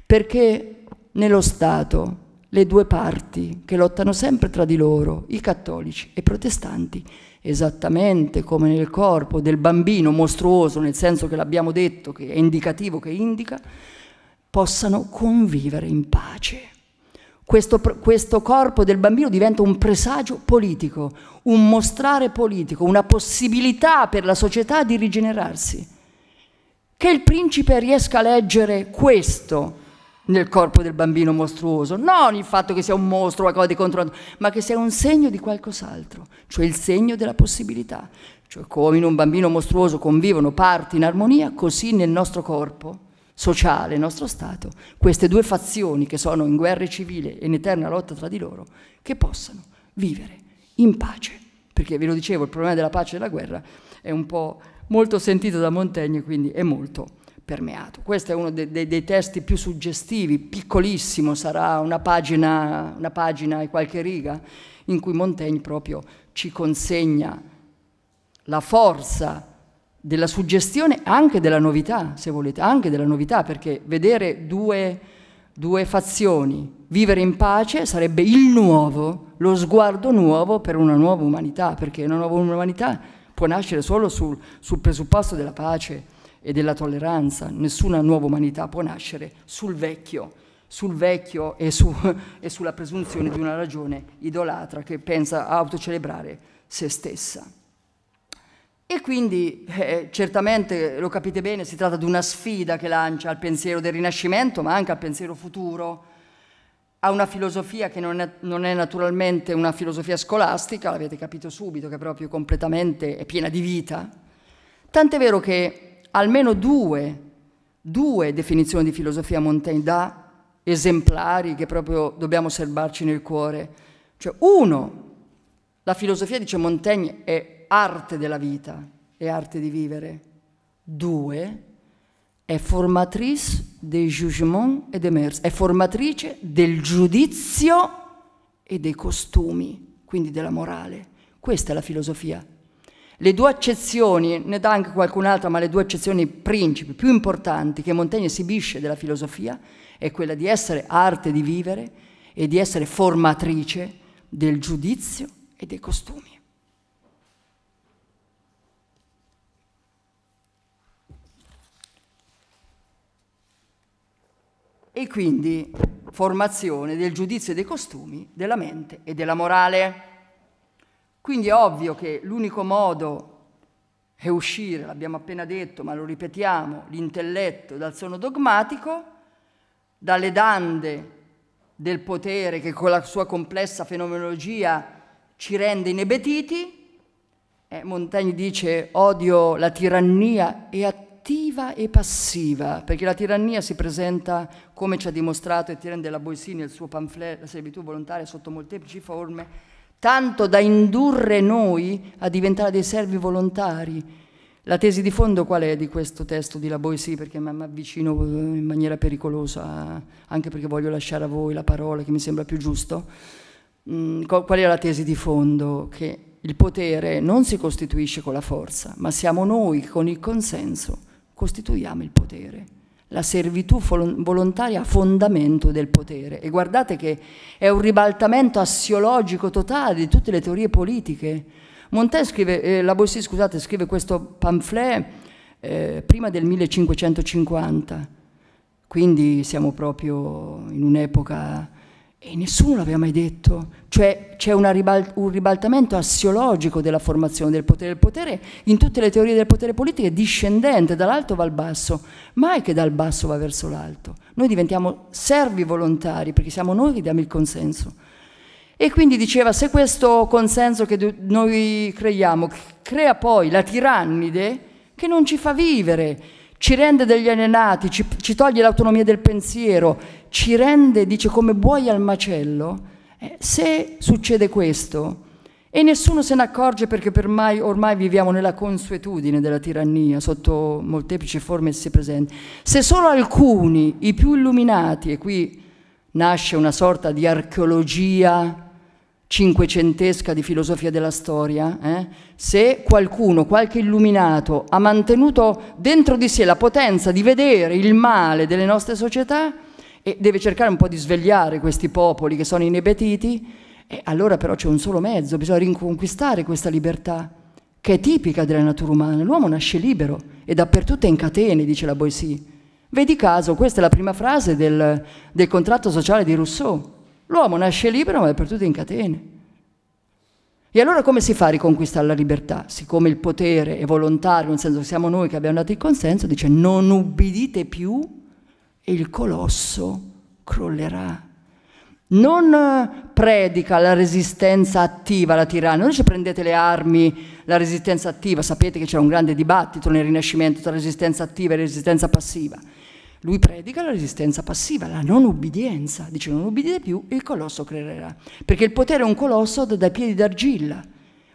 perché nello Stato le due parti che lottano sempre tra di loro, i cattolici e i protestanti, esattamente come nel corpo del bambino mostruoso, nel senso che l'abbiamo detto, che è indicativo, che indica, possano convivere in pace. Questo, questo corpo del bambino diventa un presagio politico, un mostrare politico, una possibilità per la società di rigenerarsi. Che il principe riesca a leggere questo, nel corpo del bambino mostruoso, non il fatto che sia un mostro, qualcosa di contro, ma che sia un segno di qualcos'altro, cioè il segno della possibilità. Cioè come in un bambino mostruoso convivono parti in armonia, così nel nostro corpo sociale, nostro Stato, queste due fazioni che sono in guerra civile e in eterna lotta tra di loro, che possano vivere in pace. Perché ve lo dicevo, il problema della pace e della guerra è un po' molto sentito da Montaigne, quindi è molto permeato. Questo è uno dei, dei, dei testi più suggestivi, piccolissimo, sarà una pagina, una pagina e qualche riga, in cui Montaigne proprio ci consegna la forza della suggestione anche della novità, se volete, anche della novità, perché vedere due, due fazioni vivere in pace sarebbe il nuovo, lo sguardo nuovo per una nuova umanità, perché una nuova umanità può nascere solo sul, sul presupposto della pace e della tolleranza, nessuna nuova umanità può nascere sul vecchio, sul vecchio e, su, e sulla presunzione di una ragione idolatra che pensa a autocelebrare se stessa. E quindi, eh, certamente, lo capite bene, si tratta di una sfida che lancia al pensiero del Rinascimento, ma anche al pensiero futuro, a una filosofia che non è, non è naturalmente una filosofia scolastica, l'avete capito subito, che è proprio completamente è piena di vita. Tant'è vero che almeno due, due definizioni di filosofia Montaigne da esemplari che proprio dobbiamo serbarci nel cuore. Cioè, uno, la filosofia, dice Montaigne, è arte della vita, è arte di vivere. Due, è formatrice dei jugements et des mœurs, è formatrice del giudizio e dei costumi, quindi della morale. Questa è la filosofia le due accezioni, ne dà anche qualcun'altra, ma le due accezioni principi più importanti che Montaigne esibisce della filosofia è quella di essere arte di vivere e di essere formatrice del giudizio e dei costumi. E quindi formazione del giudizio e dei costumi, della mente e della morale. Quindi è ovvio che l'unico modo è uscire, l'abbiamo appena detto, ma lo ripetiamo, l'intelletto dal sonno dogmatico, dalle dande del potere che con la sua complessa fenomenologia ci rende inebetiti. Eh, Montaigne dice odio la tirannia e attiva e passiva, perché la tirannia si presenta, come ci ha dimostrato Etienne della Boissini nel suo pamphlet La servitù volontaria sotto molteplici forme, tanto da indurre noi a diventare dei servi volontari. La tesi di fondo qual è di questo testo di La Boétie? Perché mi avvicino eh, in maniera pericolosa, anche perché voglio lasciare a voi la parola che mi sembra più giusto. Mm, qual è la tesi di fondo? Che il potere non si costituisce con la forza, ma siamo noi che con il consenso costituiamo il potere la servitù volontaria fondamento del potere. E guardate che è un ribaltamento assiologico totale di tutte le teorie politiche. Montaigne scrive, eh, la Boissy, scusate, scrive questo pamphlet eh, prima del 1550, quindi siamo proprio in un'epoca e nessuno l'aveva mai detto. Cioè c'è ribal un ribaltamento assiologico della formazione del potere. Il potere in tutte le teorie del potere politico è discendente, dall'alto va al basso, mai che dal basso va verso l'alto. Noi diventiamo servi volontari perché siamo noi che diamo il consenso. E quindi diceva, se questo consenso che noi creiamo crea poi la tirannide che non ci fa vivere, ci rende degli alienati, ci, ci toglie l'autonomia del pensiero, ci rende, dice, come buoi al macello. Eh, se succede questo, e nessuno se ne accorge perché ormai, ormai viviamo nella consuetudine della tirannia sotto molteplici forme si presenti. Se solo alcuni, i più illuminati, e qui nasce una sorta di archeologia cinquecentesca di filosofia della storia, eh? se qualcuno, qualche illuminato, ha mantenuto dentro di sé la potenza di vedere il male delle nostre società e deve cercare un po' di svegliare questi popoli che sono inebetiti, e allora però c'è un solo mezzo, bisogna riconquistare questa libertà che è tipica della natura umana. L'uomo nasce libero e dappertutto è in catene, dice la Boissy. Vedi caso, questa è la prima frase del, del contratto sociale di Rousseau L'uomo nasce libero ma è per in catene. E allora come si fa a riconquistare la libertà? Siccome il potere è volontario, nel senso che siamo noi che abbiamo dato il consenso, dice non ubbidite più e il colosso crollerà. Non eh, predica la resistenza attiva alla tirannia, non dice prendete le armi, la resistenza attiva, sapete che c'era un grande dibattito nel Rinascimento tra resistenza attiva e resistenza passiva lui predica la resistenza passiva, la non ubbidienza, dice non ubbidite più il colosso crollerà, perché il potere è un colosso dai piedi d'argilla.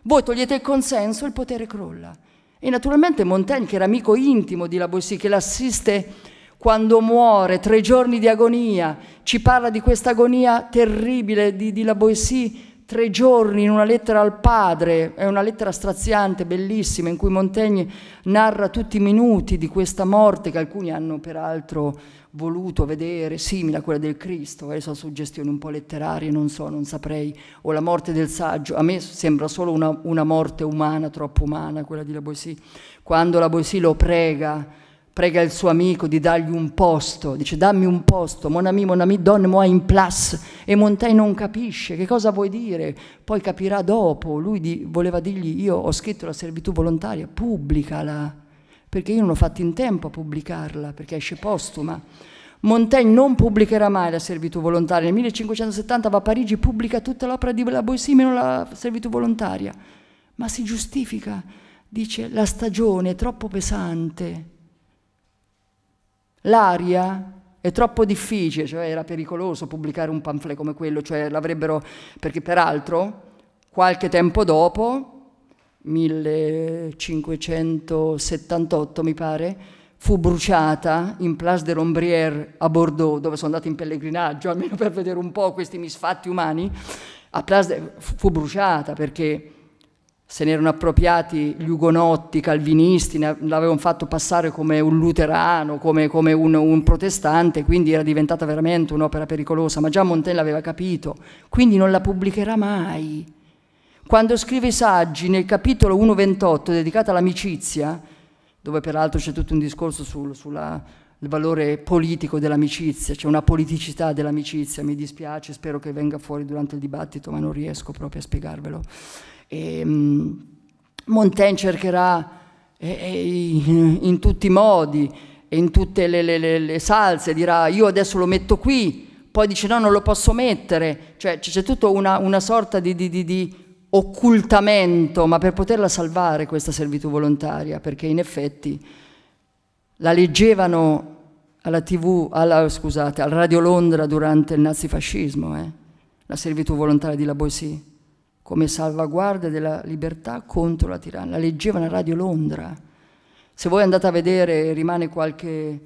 Voi togliete il consenso, il potere crolla. E naturalmente Montaigne, che era amico intimo di Laboissy, che l'assiste quando muore, tre giorni di agonia, ci parla di questa agonia terribile di, di Laboissy tre giorni in una lettera al padre, è una lettera straziante, bellissima, in cui Montaigne narra tutti i minuti di questa morte che alcuni hanno peraltro voluto vedere, simile a quella del Cristo, eh, sono suggestioni un po' letterarie, non so, non saprei, o la morte del saggio, a me sembra solo una, una morte umana, troppo umana, quella di La Boissy, quando La Boissy lo prega, prega il suo amico di dargli un posto, dice dammi un posto, mon ami, mon ami, donne moi in place, e Montaigne non capisce che cosa vuoi dire, poi capirà dopo, lui di, voleva dirgli io ho scritto la servitù volontaria, pubblicala, perché io non ho fatto in tempo a pubblicarla, perché esce postuma. Montaigne non pubblicherà mai la servitù volontaria, nel 1570 va a Parigi pubblica tutta l'opera di La Boissy meno la servitù volontaria, ma si giustifica, dice la stagione è troppo pesante, L'aria è troppo difficile, cioè era pericoloso pubblicare un pamphlet come quello, cioè l'avrebbero, perché peraltro qualche tempo dopo, 1578 mi pare, fu bruciata in Place de Lombrière a Bordeaux, dove sono andato in pellegrinaggio, almeno per vedere un po' questi misfatti umani, a Place de, fu bruciata perché se ne erano appropriati gli ugonotti, i calvinisti, l'avevano fatto passare come un luterano, come, come un, un, protestante, quindi era diventata veramente un'opera pericolosa, ma già Montaigne l'aveva capito, quindi non la pubblicherà mai. Quando scrive i saggi nel capitolo 1.28 dedicato all'amicizia, dove peraltro c'è tutto un discorso sul sulla, valore politico dell'amicizia, c'è una politicità dell'amicizia, mi dispiace, spero che venga fuori durante il dibattito, ma non riesco proprio a spiegarvelo e, um, Montaigne cercherà eh, eh, in tutti i modi e in tutte le, le, le, salse, dirà io adesso lo metto qui, poi dice no non lo posso mettere, cioè c'è tutta una, una sorta di, di, di, di, occultamento, ma per poterla salvare questa servitù volontaria, perché in effetti la leggevano alla TV, alla, scusate, al Radio Londra durante il nazifascismo, eh? la servitù volontaria di La Boissy come salvaguardia della libertà contro la tiranna. La leggevano a Radio Londra. Se voi andate a vedere, rimane qualche,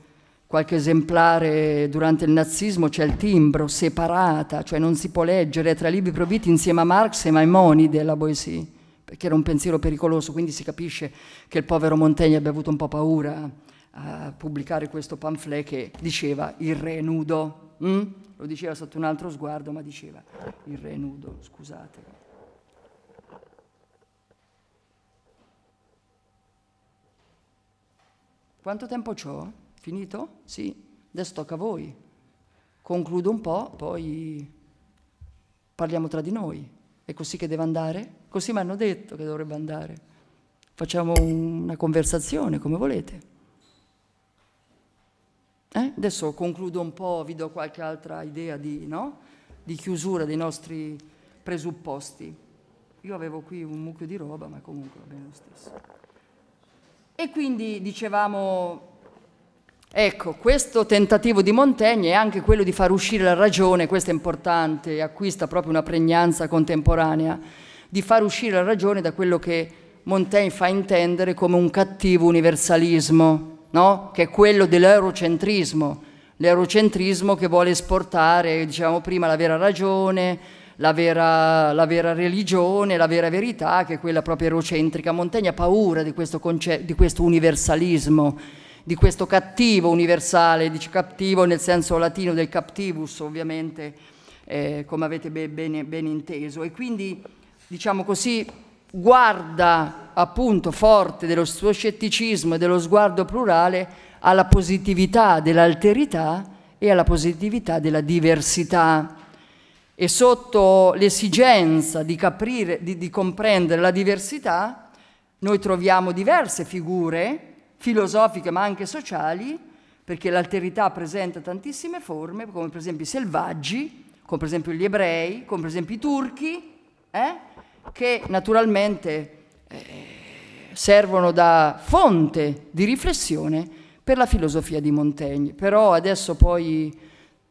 qualche esemplare durante il nazismo, c'è il timbro, separata, cioè non si può leggere, è tra libri provviti insieme a Marx e Maimonide, la Boissy, perché era un pensiero pericoloso, quindi si capisce che il povero Montaigne abbia avuto un po' paura a pubblicare questo pamphlet che diceva il re nudo. Mm? Lo diceva sotto un altro sguardo, ma diceva il re nudo, scusate. Quanto tempo ho? Finito? Sì, adesso tocca a voi. Concludo un po', poi parliamo tra di noi. È così che deve andare? Così mi hanno detto che dovrebbe andare. Facciamo una conversazione, come volete. Eh? Adesso concludo un po', vi do qualche altra idea di, no? di chiusura dei nostri presupposti. Io avevo qui un mucchio di roba, ma comunque va bene lo stesso. E quindi dicevamo, ecco, questo tentativo di Montaigne è anche quello di far uscire la ragione, questo è importante, acquista proprio una pregnanza contemporanea, di far uscire la ragione da quello che Montaigne fa intendere come un cattivo universalismo, no? che è quello dell'eurocentrismo, l'eurocentrismo che vuole esportare, diciamo prima, la vera ragione, la vera, la vera religione, la vera verità, che è quella proprio erocentrica. Montaigne ha paura di questo, conce- di questo universalismo, di questo cattivo universale, dice cattivo nel senso latino del captivus, ovviamente, eh, come avete ben, ben inteso. E quindi, diciamo così, guarda appunto forte dello suo scetticismo e dello sguardo plurale alla positività dell'alterità e alla positività della diversità e sotto l'esigenza di, caprire, di, di comprendere la diversità, noi troviamo diverse figure filosofiche ma anche sociali, perché l'alterità presenta tantissime forme, come per esempio i selvaggi, come per esempio gli ebrei, come per esempio i turchi, eh, che naturalmente eh, servono da fonte di riflessione per la filosofia di Montaigne. Però adesso poi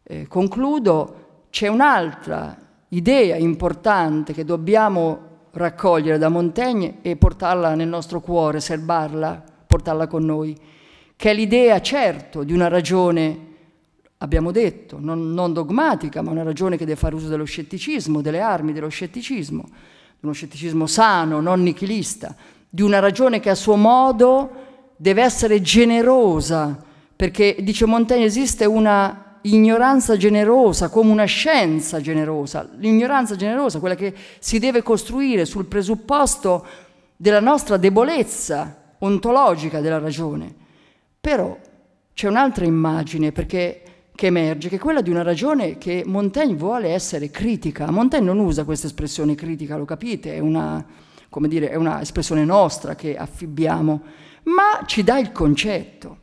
eh, concludo c'è un'altra idea importante che dobbiamo raccogliere da Montaigne e portarla nel nostro cuore, serbarla, portarla con noi, che è l'idea certo di una ragione, abbiamo detto, non, non, dogmatica, ma una ragione che deve fare uso dello scetticismo, delle armi dello scetticismo, uno scetticismo sano, non nichilista, di una ragione che a suo modo deve essere generosa, perché dice Montaigne esiste una ignoranza generosa, come una scienza generosa. L'ignoranza generosa, quella che si deve costruire sul presupposto della nostra debolezza ontologica della ragione. Però c'è un'altra immagine perché, che emerge, che è quella di una ragione che Montaigne vuole essere critica. Montaigne non usa questa espressione critica, lo capite, è una, dire, è una espressione nostra che affibbiamo, ma ci dà il concetto.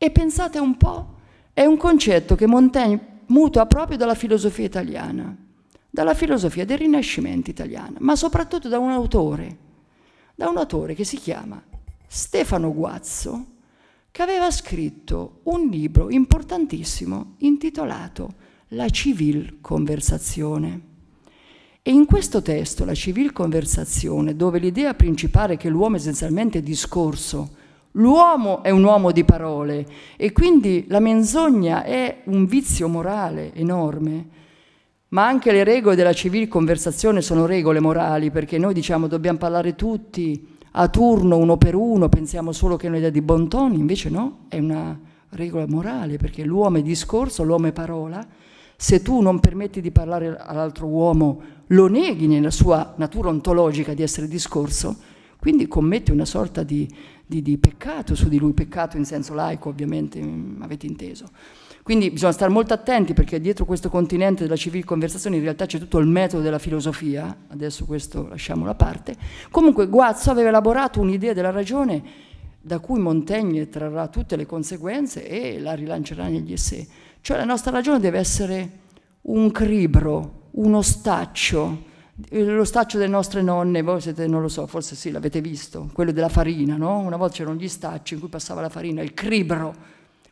E pensate un po' È un concetto che Montaigne mutua proprio dalla filosofia italiana, dalla filosofia del Rinascimento italiano, ma soprattutto da un autore, da un autore che si chiama Stefano Guazzo, che aveva scritto un libro importantissimo intitolato La civil conversazione. E in questo testo, La civil conversazione, dove l'idea principale è che l'uomo essenzialmente è discorso, L'uomo è un uomo di parole e quindi la menzogna è un vizio morale enorme. Ma anche le regole della civil conversazione sono regole morali perché noi diciamo dobbiamo parlare tutti a turno, uno per uno, pensiamo solo che è un'idea di bon ton, invece no, è una regola morale perché l'uomo è discorso, l'uomo è parola. Se tu non permetti di parlare all'altro uomo, lo neghi nella sua natura ontologica di essere discorso, quindi commetti una sorta di di, di peccato su di lui, peccato in senso laico ovviamente, mm, avete inteso. Quindi bisogna stare molto attenti perché dietro questo continente della civil conversazione in realtà c'è tutto il metodo della filosofia, adesso questo lasciamolo a parte. Comunque Guazzo aveva elaborato un'idea della ragione da cui Montaigne trarrà tutte le conseguenze e la rilancerà negli essè. Cioè la nostra ragione deve essere un cribro, uno staccio, lo staccio delle nostre nonne, voi siete, non lo so, forse sì, l'avete visto, quello della farina, no? Una volta c'erano gli stacci in cui passava la farina, il cribro.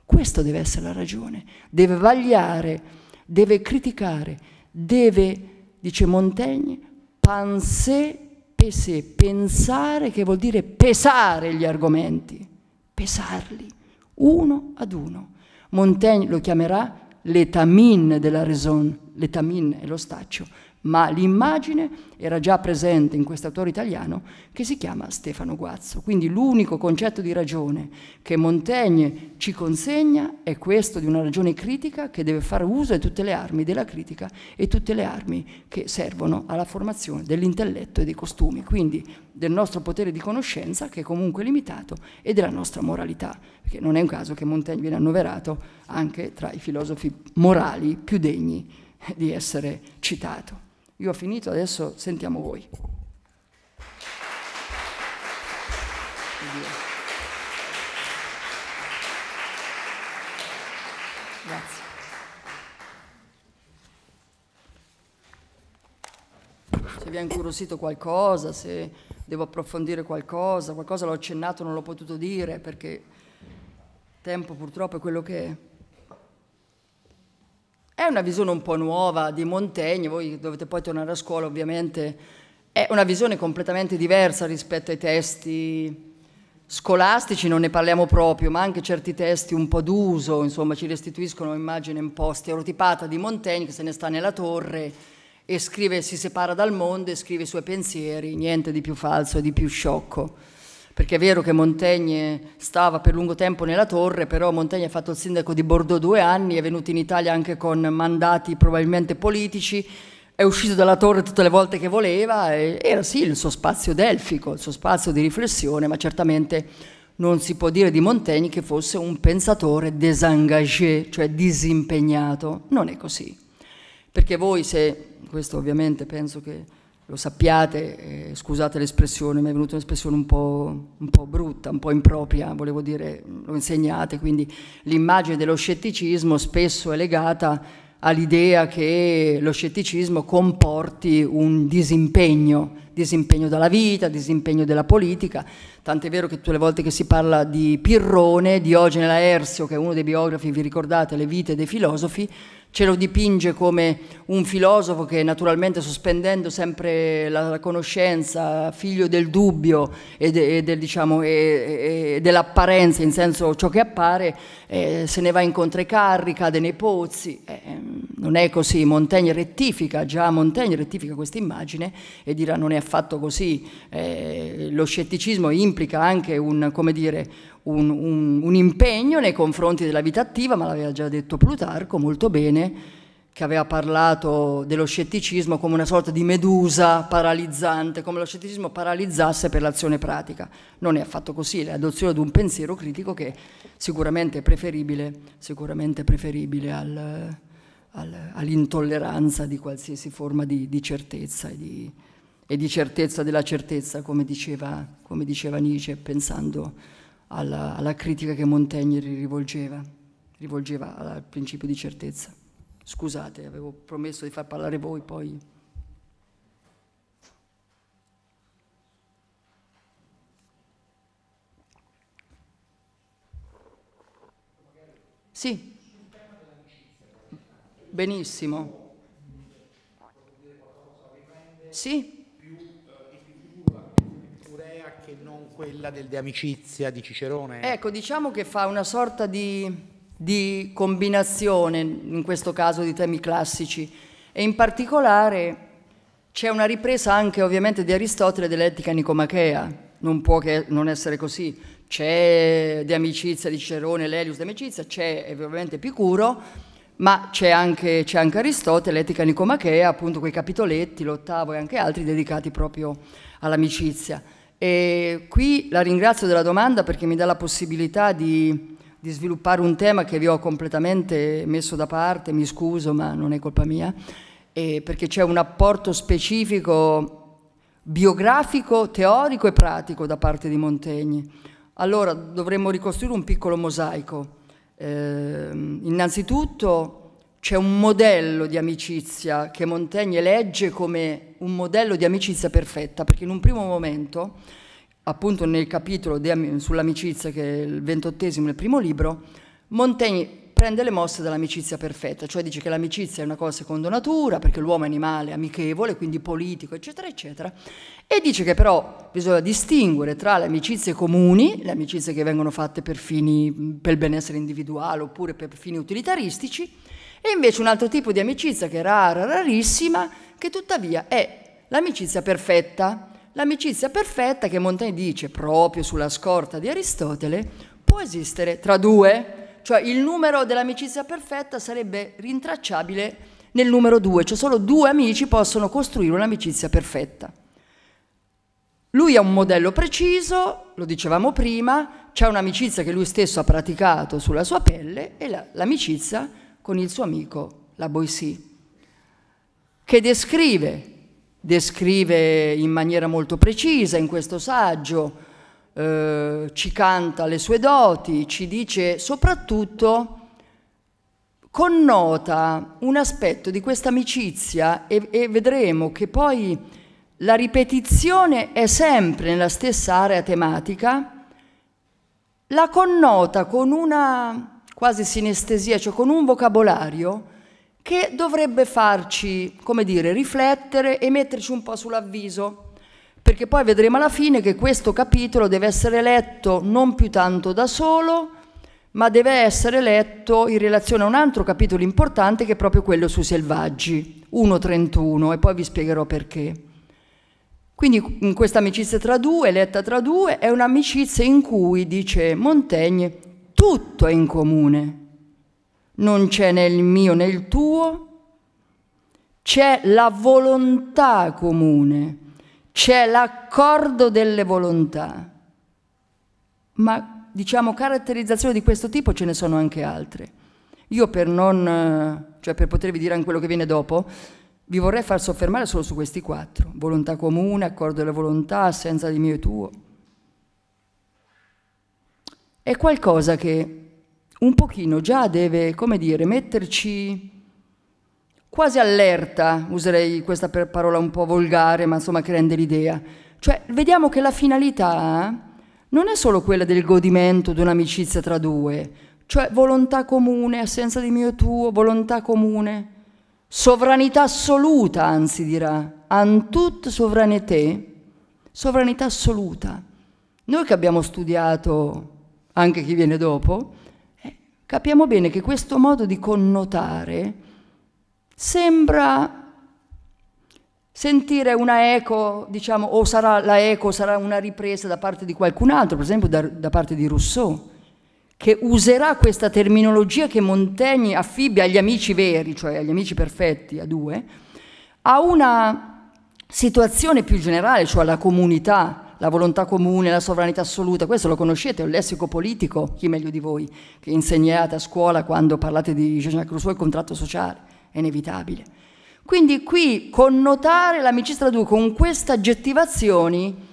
Questa deve essere la ragione, deve vagliare, deve criticare, deve, dice Montaigne, penser, pese, pensare, che vuol dire pesare gli argomenti, pesarli, uno ad uno. Montaigne lo chiamerà l'etamin della raison, l'etamin è lo staccio, ma l'immagine era già presente in questo autore italiano che si chiama Stefano Guazzo. Quindi l'unico concetto di ragione che Montaigne ci consegna è questo di una ragione critica che deve fare uso di tutte le armi della critica e tutte le armi che servono alla formazione dell'intelletto e dei costumi, quindi del nostro potere di conoscenza che è comunque limitato e della nostra moralità, perché non è un caso che Montaigne viene annoverato anche tra i filosofi morali più degni di essere citato. Io ho finito, adesso sentiamo voi. Grazie. Se vi ha incuriosito qualcosa, se devo approfondire qualcosa, qualcosa l'ho accennato, non l'ho potuto dire perché tempo purtroppo è quello che è. È una visione un po' nuova di Montaigne, voi dovete poi tornare a scuola ovviamente, è una visione completamente diversa rispetto ai testi scolastici, non ne parliamo proprio, ma anche certi testi un po' d'uso, insomma ci restituiscono un'immagine un po' stereotipata di Montaigne che se ne sta nella torre e scrive, si separa dal mondo e scrive i suoi pensieri, niente di più falso e di più sciocco perché è vero che Montaigne stava per lungo tempo nella torre, però Montaigne ha fatto il sindaco di Bordeaux due anni, è venuto in Italia anche con mandati probabilmente politici, è uscito dalla torre tutte le volte che voleva, era sì il suo spazio delfico, il suo spazio di riflessione, ma certamente non si può dire di Montaigne che fosse un pensatore désengagé, cioè disimpegnato, non è così. Perché voi se, questo ovviamente penso che lo sappiate, eh, scusate l'espressione, mi è venuta un'espressione un po', un po', brutta, un po' impropria, volevo dire, lo insegnate, quindi l'immagine dello scetticismo spesso è legata all'idea che lo scetticismo comporti un disimpegno, disimpegno dalla vita, disimpegno della politica, tant'è vero che tutte le volte che si parla di Pirrone, Diogene Laerzio, che è uno dei biografi, vi ricordate, le vite dei filosofi, ce lo dipinge come un filosofo che naturalmente sospendendo sempre la, conoscenza, figlio del dubbio e, de, e, del, diciamo, e, e dell'apparenza, in senso ciò che appare, eh, se ne va incontro ai carri, cade nei pozzi. Eh, ehm, non è così, Montaigne rettifica, già Montaigne rettifica questa immagine e dirà non è affatto così. Eh, lo scetticismo implica anche un, come dire, un, un, un impegno nei confronti della vita attiva, ma l'aveva già detto Plutarco molto bene, che aveva parlato dello scetticismo come una sorta di medusa paralizzante, come lo scetticismo paralizzasse per l'azione pratica. Non è affatto così, è l'adozione di un pensiero critico che sicuramente è preferibile, sicuramente preferibile al, al, all'intolleranza di qualsiasi forma di, di certezza e di, e di, certezza della certezza, come diceva, come diceva Nietzsche, pensando alla, alla critica che Montaigne rivolgeva, rivolgeva al principio di certezza. Scusate, avevo promesso di far parlare voi, poi... Sì. Benissimo. Sì. quella del De Amicizia di Cicerone. Ecco, diciamo che fa una sorta di, di combinazione, in questo caso, di temi classici e in particolare c'è una ripresa anche ovviamente di Aristotele dell'etica nicomachea, non può che non essere così. C'è De amicizia di Cicerone, l'Elius De amicizia, c'è eh, ovviamente Picuro, ma c'è anche, anche, Aristotele, l'etica nicomachea, appunto quei capitoletti, l'ottavo e anche altri dedicati proprio all'amicizia. E qui la ringrazio della domanda perché mi dà la possibilità di, di, sviluppare un tema che vi ho completamente messo da parte, mi scuso ma non è colpa mia, perché c'è un apporto specifico biografico, teorico e pratico da parte di Montegni. Allora dovremmo ricostruire un piccolo mosaico. Eh, innanzitutto c'è un modello di amicizia che Montaigne legge come un modello di amicizia perfetta, perché in un primo momento, appunto nel capitolo sull'amicizia che è il ventottesimo del primo libro, Montaigne prende le mosse dall'amicizia perfetta, cioè dice che l'amicizia è una cosa secondo natura, perché l'uomo è animale, amichevole, quindi politico, eccetera, eccetera, e dice che però bisogna distinguere tra le amicizie comuni, le amicizie che vengono fatte per fini, per il benessere individuale oppure per fini utilitaristici, e invece un altro tipo di amicizia che è rara, rarissima, che tuttavia è l'amicizia perfetta. L'amicizia perfetta che Montaigne dice proprio sulla scorta di Aristotele può esistere tra due, cioè il numero dell'amicizia perfetta sarebbe rintracciabile nel numero due, cioè solo due amici possono costruire un'amicizia perfetta. Lui ha un modello preciso, lo dicevamo prima, c'è un'amicizia che lui stesso ha praticato sulla sua pelle e l'amicizia la, con il suo amico la Boissy, che descrive, descrive in maniera molto precisa in questo saggio, eh, ci canta le sue doti, ci dice soprattutto connota un aspetto di questa amicizia e, e, vedremo che poi la ripetizione è sempre nella stessa area tematica, la connota con una quasi sinestesia, cioè con un vocabolario che dovrebbe farci, come dire, riflettere e metterci un po' sull'avviso, perché poi vedremo alla fine che questo capitolo deve essere letto non più tanto da solo, ma deve essere letto in relazione a un altro capitolo importante che è proprio quello sui selvaggi, 1.31, e poi vi spiegherò perché. Quindi questa amicizia tra due, letta tra due, è un'amicizia in cui, dice Montaigne, tutto è in comune. Non c'è nel mio né il tuo, c'è la volontà comune, c'è l'accordo delle volontà. Ma diciamo caratterizzazioni di questo tipo ce ne sono anche altre. Io per non, eh, cioè per potervi dire anche quello che viene dopo, vi vorrei far soffermare solo su questi quattro. Volontà comune, accordo delle volontà, assenza di mio e tuo è qualcosa che un pochino già deve, come dire, metterci quasi allerta, userei questa parola un po' volgare, ma insomma che rende l'idea. Cioè, vediamo che la finalità non è solo quella del godimento di un'amicizia tra due, cioè volontà comune, assenza di mio tuo, volontà comune, sovranità assoluta, anzi dirà, antut sovranete, sovranità assoluta. Noi che abbiamo studiato anche chi viene dopo, eh, capiamo bene che questo modo di connotare sembra sentire una eco, diciamo, o sarà la eco, sarà una ripresa da parte di qualcun altro, per esempio da, da parte di Rousseau, che userà questa terminologia che Montaigne affibbia agli amici veri, cioè agli amici perfetti, a due, a una situazione più generale, cioè alla comunità, la volontà comune, la sovranità assoluta, questo lo conoscete, è un lessico politico, chi meglio di voi, che insegnate a scuola quando parlate di Jean-Jacques Rousseau il contratto sociale, è inevitabile. Quindi qui connotare l'amicizia tra due con queste aggettivazioni,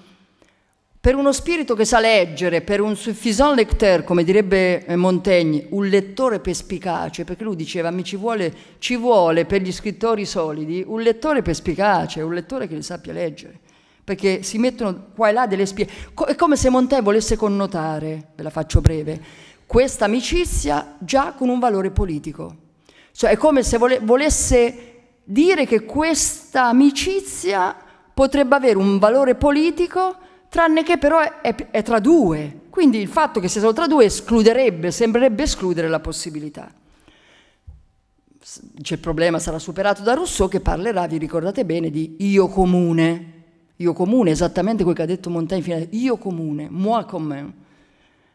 per uno spirito che sa leggere, per un suffisant lecteur, come direbbe eh, Montaigne, un lettore perspicace, perché lui diceva mi ci vuole, ci vuole per gli scrittori solidi un lettore perspicace, un lettore che li sappia leggere perché si mettono qua e là delle spie. Co- è come se Montaigne volesse connotare, ve la faccio breve, questa amicizia già con un valore politico. Cioè è come se vole- volesse dire che questa amicizia potrebbe avere un valore politico, tranne che però è, è, è tra due. Quindi il fatto che sia solo tra due escluderebbe, sembrerebbe escludere la possibilità C'è il problema sarà superato da Rousseau che parlerà, vi ricordate bene, di io comune, io comune, esattamente quel che ha detto Montaigne finale, io comune, moi commun.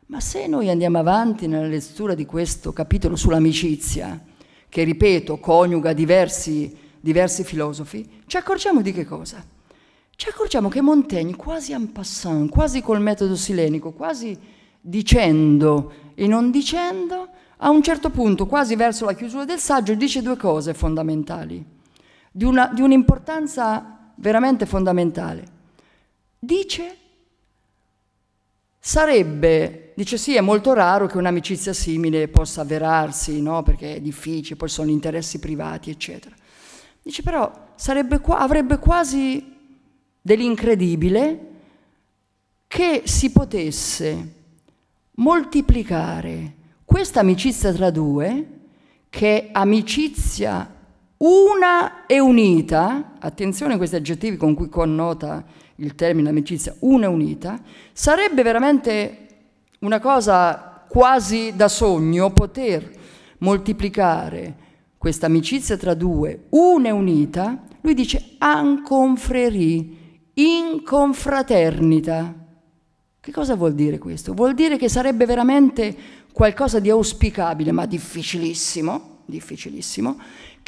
Ma se noi andiamo avanti nella lettura di questo capitolo sull'amicizia, che ripeto coniuga diversi, diversi filosofi, ci accorgiamo di che cosa? Ci accorgiamo che Montaigne, quasi en passant, quasi col metodo silenico, quasi dicendo e non dicendo, a un certo punto, quasi verso la chiusura del saggio, dice due cose fondamentali, di un'importanza veramente fondamentale. Dice, sarebbe, dice sì, è molto raro che un'amicizia simile possa avverarsi, no? perché è difficile, poi sono interessi privati, eccetera. Dice però, sarebbe, avrebbe quasi dell'incredibile che si potesse moltiplicare questa amicizia tra due, che è amicizia una e unita, attenzione a questi aggettivi con cui connota il termine amicizia, una e unita, sarebbe veramente una cosa quasi da sogno poter moltiplicare questa amicizia tra due, una e unita, lui dice in confraternita. Che cosa vuol dire questo? Vuol dire che sarebbe veramente qualcosa di auspicabile, ma difficilissimo, difficilissimo,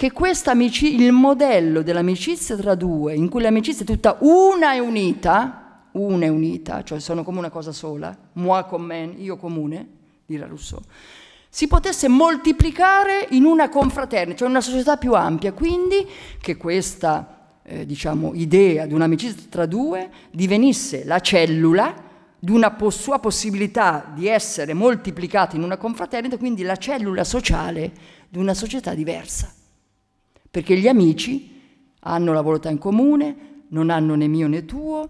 che il modello dell'amicizia tra due, in cui l'amicizia è tutta una e unita, una e unita, cioè sono come una cosa sola, moi commun, io comune, dirà Rousseau, si potesse moltiplicare in una confraternita, cioè una società più ampia, quindi che questa eh, diciamo, idea di un'amicizia tra due divenisse la cellula di una po sua possibilità di essere moltiplicata in una confraternita, quindi la cellula sociale di una società diversa perché gli amici hanno la volontà in comune, non hanno né mio né tuo,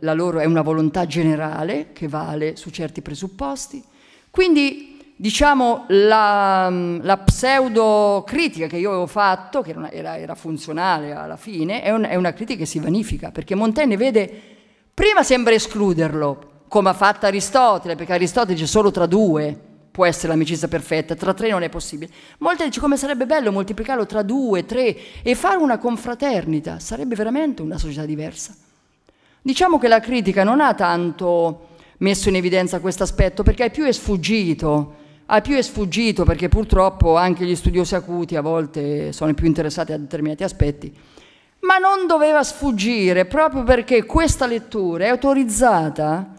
la loro è una volontà generale che vale su certi presupposti. Quindi, diciamo, la, la pseudo critica che io avevo fatto, che era, era funzionale alla fine, è, un, è una critica che si vanifica, perché Montaigne vede, prima sembra escluderlo, come ha fatto Aristotele, perché Aristotele c'è solo tra due, può essere l'amicizia perfetta, tra tre non è possibile. Molte dice come sarebbe bello moltiplicarlo tra due, tre e fare una confraternita, sarebbe veramente una società diversa. Diciamo che la critica non ha tanto messo in evidenza questo aspetto perché è più è sfuggito, ha più è sfuggito perché purtroppo anche gli studiosi acuti a volte sono più interessati a determinati aspetti, ma non doveva sfuggire proprio perché questa lettura è autorizzata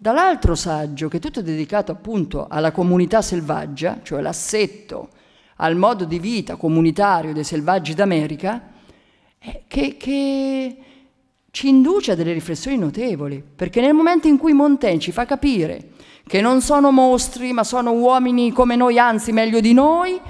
Dall'altro saggio, che è tutto dedicato appunto alla comunità selvaggia, cioè l'assetto, al modo di vita comunitario dei selvaggi d'America, eh, che, che, ci induce a delle riflessioni notevoli, perché nel momento in cui Montaigne ci fa capire che non sono mostri, ma sono uomini come noi, anzi meglio di noi,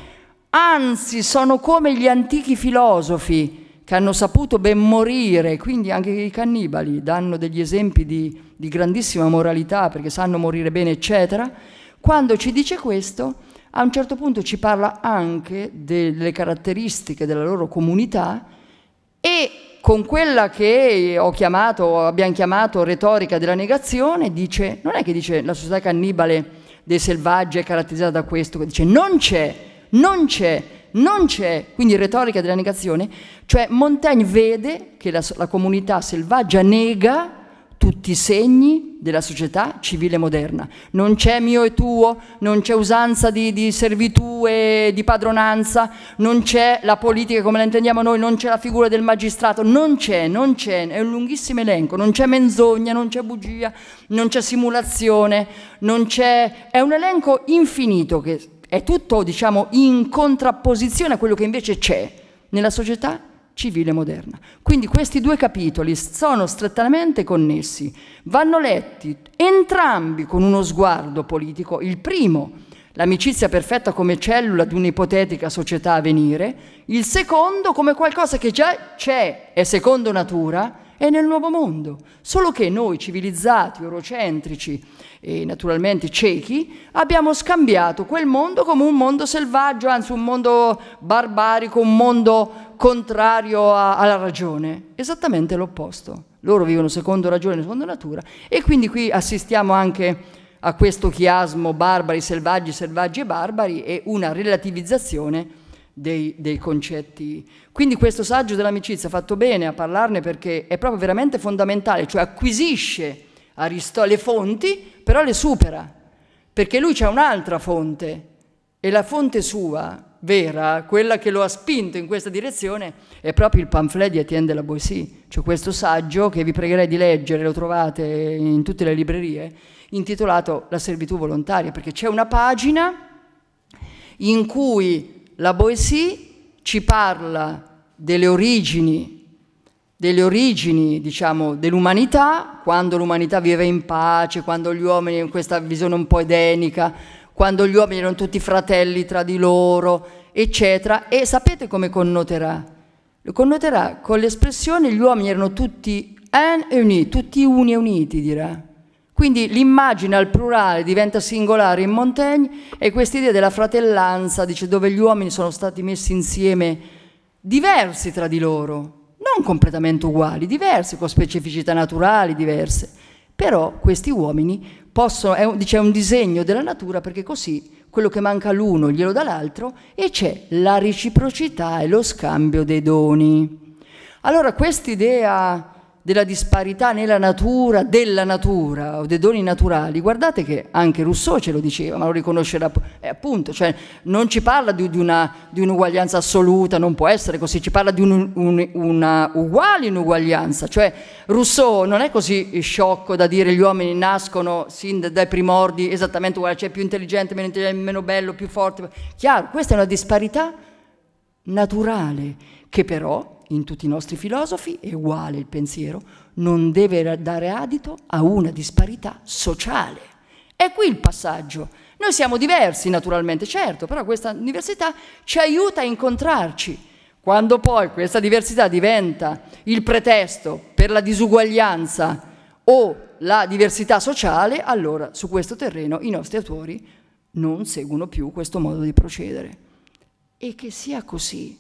anzi sono come gli antichi filosofi che hanno saputo ben morire, quindi anche i cannibali danno degli esempi di, di, grandissima moralità perché sanno morire bene, eccetera, quando ci dice questo, a un certo punto ci parla anche delle caratteristiche della loro comunità e con quella che ho chiamato, abbiamo chiamato retorica della negazione, dice, non è che dice la società cannibale dei selvaggi è caratterizzata da questo, dice non c'è, non c'è non c'è, quindi retorica della negazione, cioè Montaigne vede che la, la comunità selvaggia nega tutti i segni della società civile moderna. Non c'è mio e tuo, non c'è usanza di, di, servitù e di padronanza, non c'è la politica come la intendiamo noi, non c'è la figura del magistrato, non c'è, non c'è, è un lunghissimo elenco, non c'è menzogna, non c'è bugia, non c'è simulazione, non c'è... è un elenco infinito che è tutto, diciamo, in contrapposizione a quello che invece c'è nella società civile moderna. Quindi questi due capitoli sono strettamente connessi, vanno letti entrambi con uno sguardo politico, il primo l'amicizia perfetta come cellula di un'ipotetica società a venire, il secondo come qualcosa che già c'è, è secondo natura, e nel nuovo mondo. Solo che noi civilizzati, eurocentrici e naturalmente ciechi, abbiamo scambiato quel mondo come un mondo selvaggio, anzi un mondo barbarico, un mondo contrario a, alla ragione. Esattamente l'opposto. Loro vivono secondo ragione, secondo natura e quindi qui assistiamo anche a questo chiasmo barbari, selvaggi, selvaggi e barbari e una relativizzazione dei, dei, concetti. Quindi questo saggio dell'amicizia, ha fatto bene a parlarne perché è proprio veramente fondamentale, cioè acquisisce Aristo- le fonti, però le supera, perché lui c'è un'altra fonte e la fonte sua vera, quella che lo ha spinto in questa direzione, è proprio il pamphlet di Etienne de la Boissy, cioè questo saggio che vi pregherei di leggere, lo trovate in tutte le librerie, intitolato La servitù volontaria, perché c'è una pagina in cui la Boissy ci parla delle origini, delle origini diciamo, dell'umanità, quando l'umanità viveva in pace, quando gli uomini, in questa visione un po' edenica, quando gli uomini erano tutti fratelli tra di loro, eccetera. E sapete come connoterà? Lo connoterà con l'espressione gli uomini erano tutti un e uniti, tutti uni e uniti, dirà quindi l'immagine al plurale diventa singolare in Montaigne e questa idea della fratellanza, dice, dove gli uomini sono stati messi insieme diversi tra di loro, non completamente uguali, diversi, con specificità naturali diverse, però questi uomini possono, è un, dice, è un disegno della natura perché così quello che manca l'uno glielo dà l'altro e c'è la reciprocità e lo scambio dei doni. Allora quest'idea della disparità nella natura, della natura o dei doni naturali, guardate che anche Rousseau ce lo diceva, ma lo riconoscerà eh, appunto, cioè non ci parla di, di, una, di, un'uguaglianza assoluta, non può essere così, ci parla di un, un, una uguale inuguaglianza, cioè Rousseau non è così sciocco da dire gli uomini nascono sin dai primordi esattamente uguali, cioè più intelligente, meno intelligente, meno bello, più forte, chiaro, questa è una disparità naturale che però in tutti i nostri filosofi è uguale il pensiero, non deve dare adito a una disparità sociale. È qui il passaggio. Noi siamo diversi naturalmente, certo, però questa diversità ci aiuta a incontrarci. Quando poi questa diversità diventa il pretesto per la disuguaglianza o la diversità sociale, allora su questo terreno i nostri autori non seguono più questo modo di procedere. E che sia così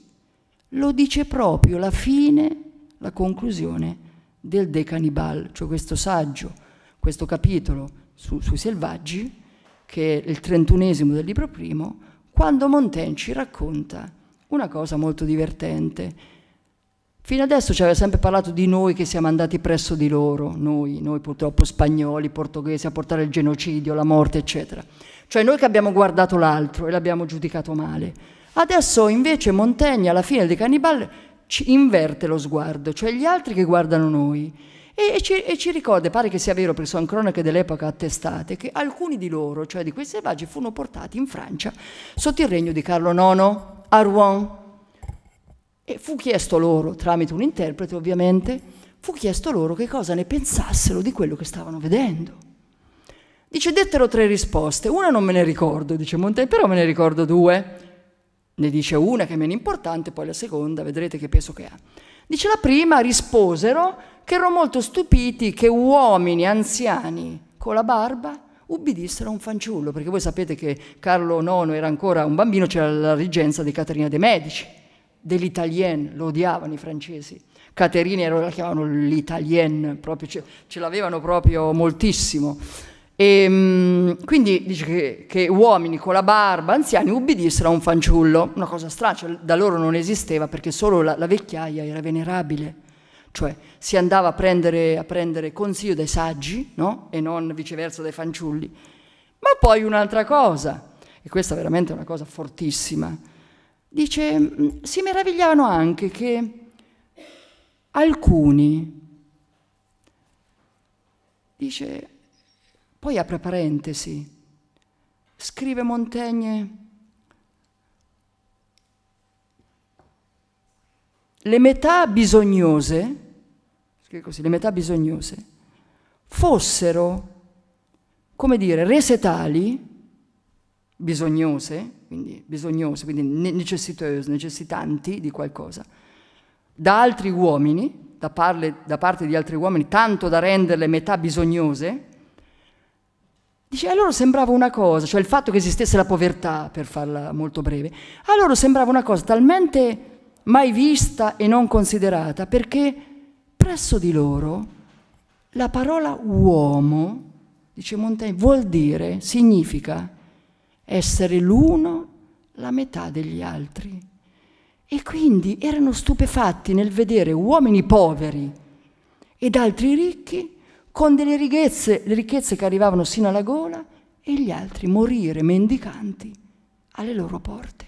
lo dice proprio la fine, la conclusione del De Cannibal, cioè questo saggio, questo capitolo su, sui selvaggi, che è il trentunesimo del libro primo, quando Montaigne ci racconta una cosa molto divertente. Fino adesso ci aveva sempre parlato di noi che siamo andati presso di loro, noi, noi purtroppo spagnoli, portoghesi, a portare il genocidio, la morte, eccetera. Cioè noi che abbiamo guardato l'altro e l'abbiamo giudicato male. Adesso invece Montaigne alla fine dei Cannibal ci inverte lo sguardo, cioè gli altri che guardano noi. E ci, e ci, ricorda, pare che sia vero perché sono cronache dell'epoca attestate, che alcuni di loro, cioè di questi selvaggi, furono portati in Francia sotto il regno di Carlo IX a Rouen. E fu chiesto loro, tramite un interprete ovviamente, fu chiesto loro che cosa ne pensassero di quello che stavano vedendo. Dice, dettero tre risposte, una non me ne ricordo, dice Montaigne, però me ne ricordo due. Ne dice una che è meno importante, poi la seconda, vedrete che peso che ha. Dice la prima, risposero che erano molto stupiti che uomini anziani con la barba ubbidissero a un fanciullo, perché voi sapete che Carlo IX era ancora un bambino, c'era la reggenza di Caterina de' Medici, dell'Italien, lo odiavano i francesi. Caterina la chiamavano l'Italienne, ce l'avevano proprio moltissimo. E, ehm, quindi dice che, che, uomini con la barba, anziani, ubbidissero a un fanciullo, una cosa strana, cioè, da loro non esisteva perché solo la, la vecchiaia era venerabile, cioè si andava a prendere, a prendere consiglio dai saggi no? e non viceversa dai fanciulli. Ma poi un'altra cosa, e questa è veramente una cosa fortissima, dice, mm, si meravigliavano anche che alcuni, dice, poi apre parentesi, scrive Montaigne, le metà bisognose, così, le metà bisognose, fossero, come dire, rese tali, bisognose, quindi bisognose, quindi necessitose, necessitanti di qualcosa, da altri uomini, da, parle, da parte di altri uomini, tanto da renderle metà bisognose, Dice, a loro sembrava una cosa, cioè il fatto che esistesse la povertà, per farla molto breve, a loro sembrava una cosa talmente mai vista e non considerata, perché presso di loro la parola uomo, dice Montaigne, vuol dire, significa essere l'uno la metà degli altri. E quindi erano stupefatti nel vedere uomini poveri ed altri ricchi con delle ricchezze, ricchezze che arrivavano sino alla gola e gli altri morire mendicanti alle loro porte.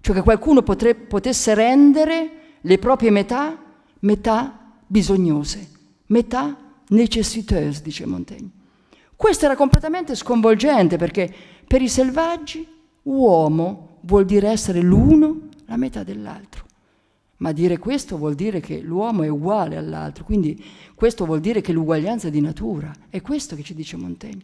Cioè che qualcuno potre, potesse rendere le proprie metà, metà bisognose, metà necessiteuse, dice Montaigne. Questo era completamente sconvolgente perché per i selvaggi uomo vuol dire essere l'uno la metà dell'altro. Ma dire questo vuol dire che l'uomo è uguale all'altro, quindi questo vuol dire che l'uguaglianza è di natura, è questo che ci dice Montaigne.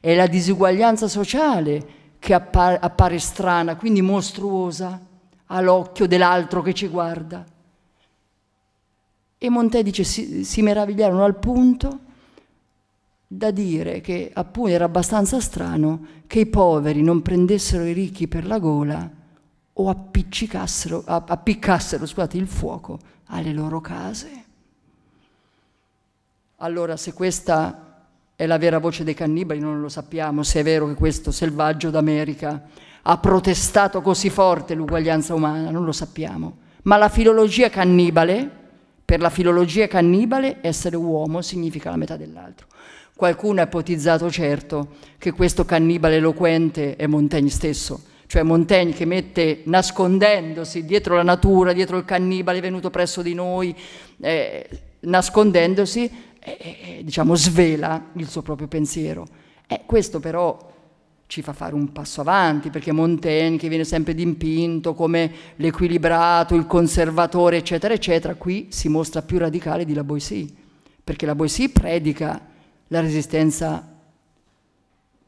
È la disuguaglianza sociale che appare, appare strana, quindi mostruosa, all'occhio dell'altro che ci guarda. E Montaigne dice si, si meravigliarono al punto da dire che appunto era abbastanza strano che i poveri non prendessero i ricchi per la gola o appiccicassero, appiccassero scusate, il fuoco alle loro case. Allora, se questa è la vera voce dei cannibali, non lo sappiamo se è vero che questo selvaggio d'America ha protestato così forte l'uguaglianza umana, non lo sappiamo. Ma la filologia cannibale, per la filologia cannibale, essere uomo significa la metà dell'altro. Qualcuno ha ipotizzato certo che questo cannibale eloquente è Montaigne stesso, cioè Montaigne che mette nascondendosi dietro la natura, dietro il cannibale venuto presso di noi, eh, nascondendosi, eh, eh, eh, diciamo, svela il suo proprio pensiero. Eh, questo però ci fa fare un passo avanti, perché Montaigne che viene sempre dipinto come l'equilibrato, il conservatore, eccetera, eccetera, qui si mostra più radicale di La Boissy, perché La Boissy predica la resistenza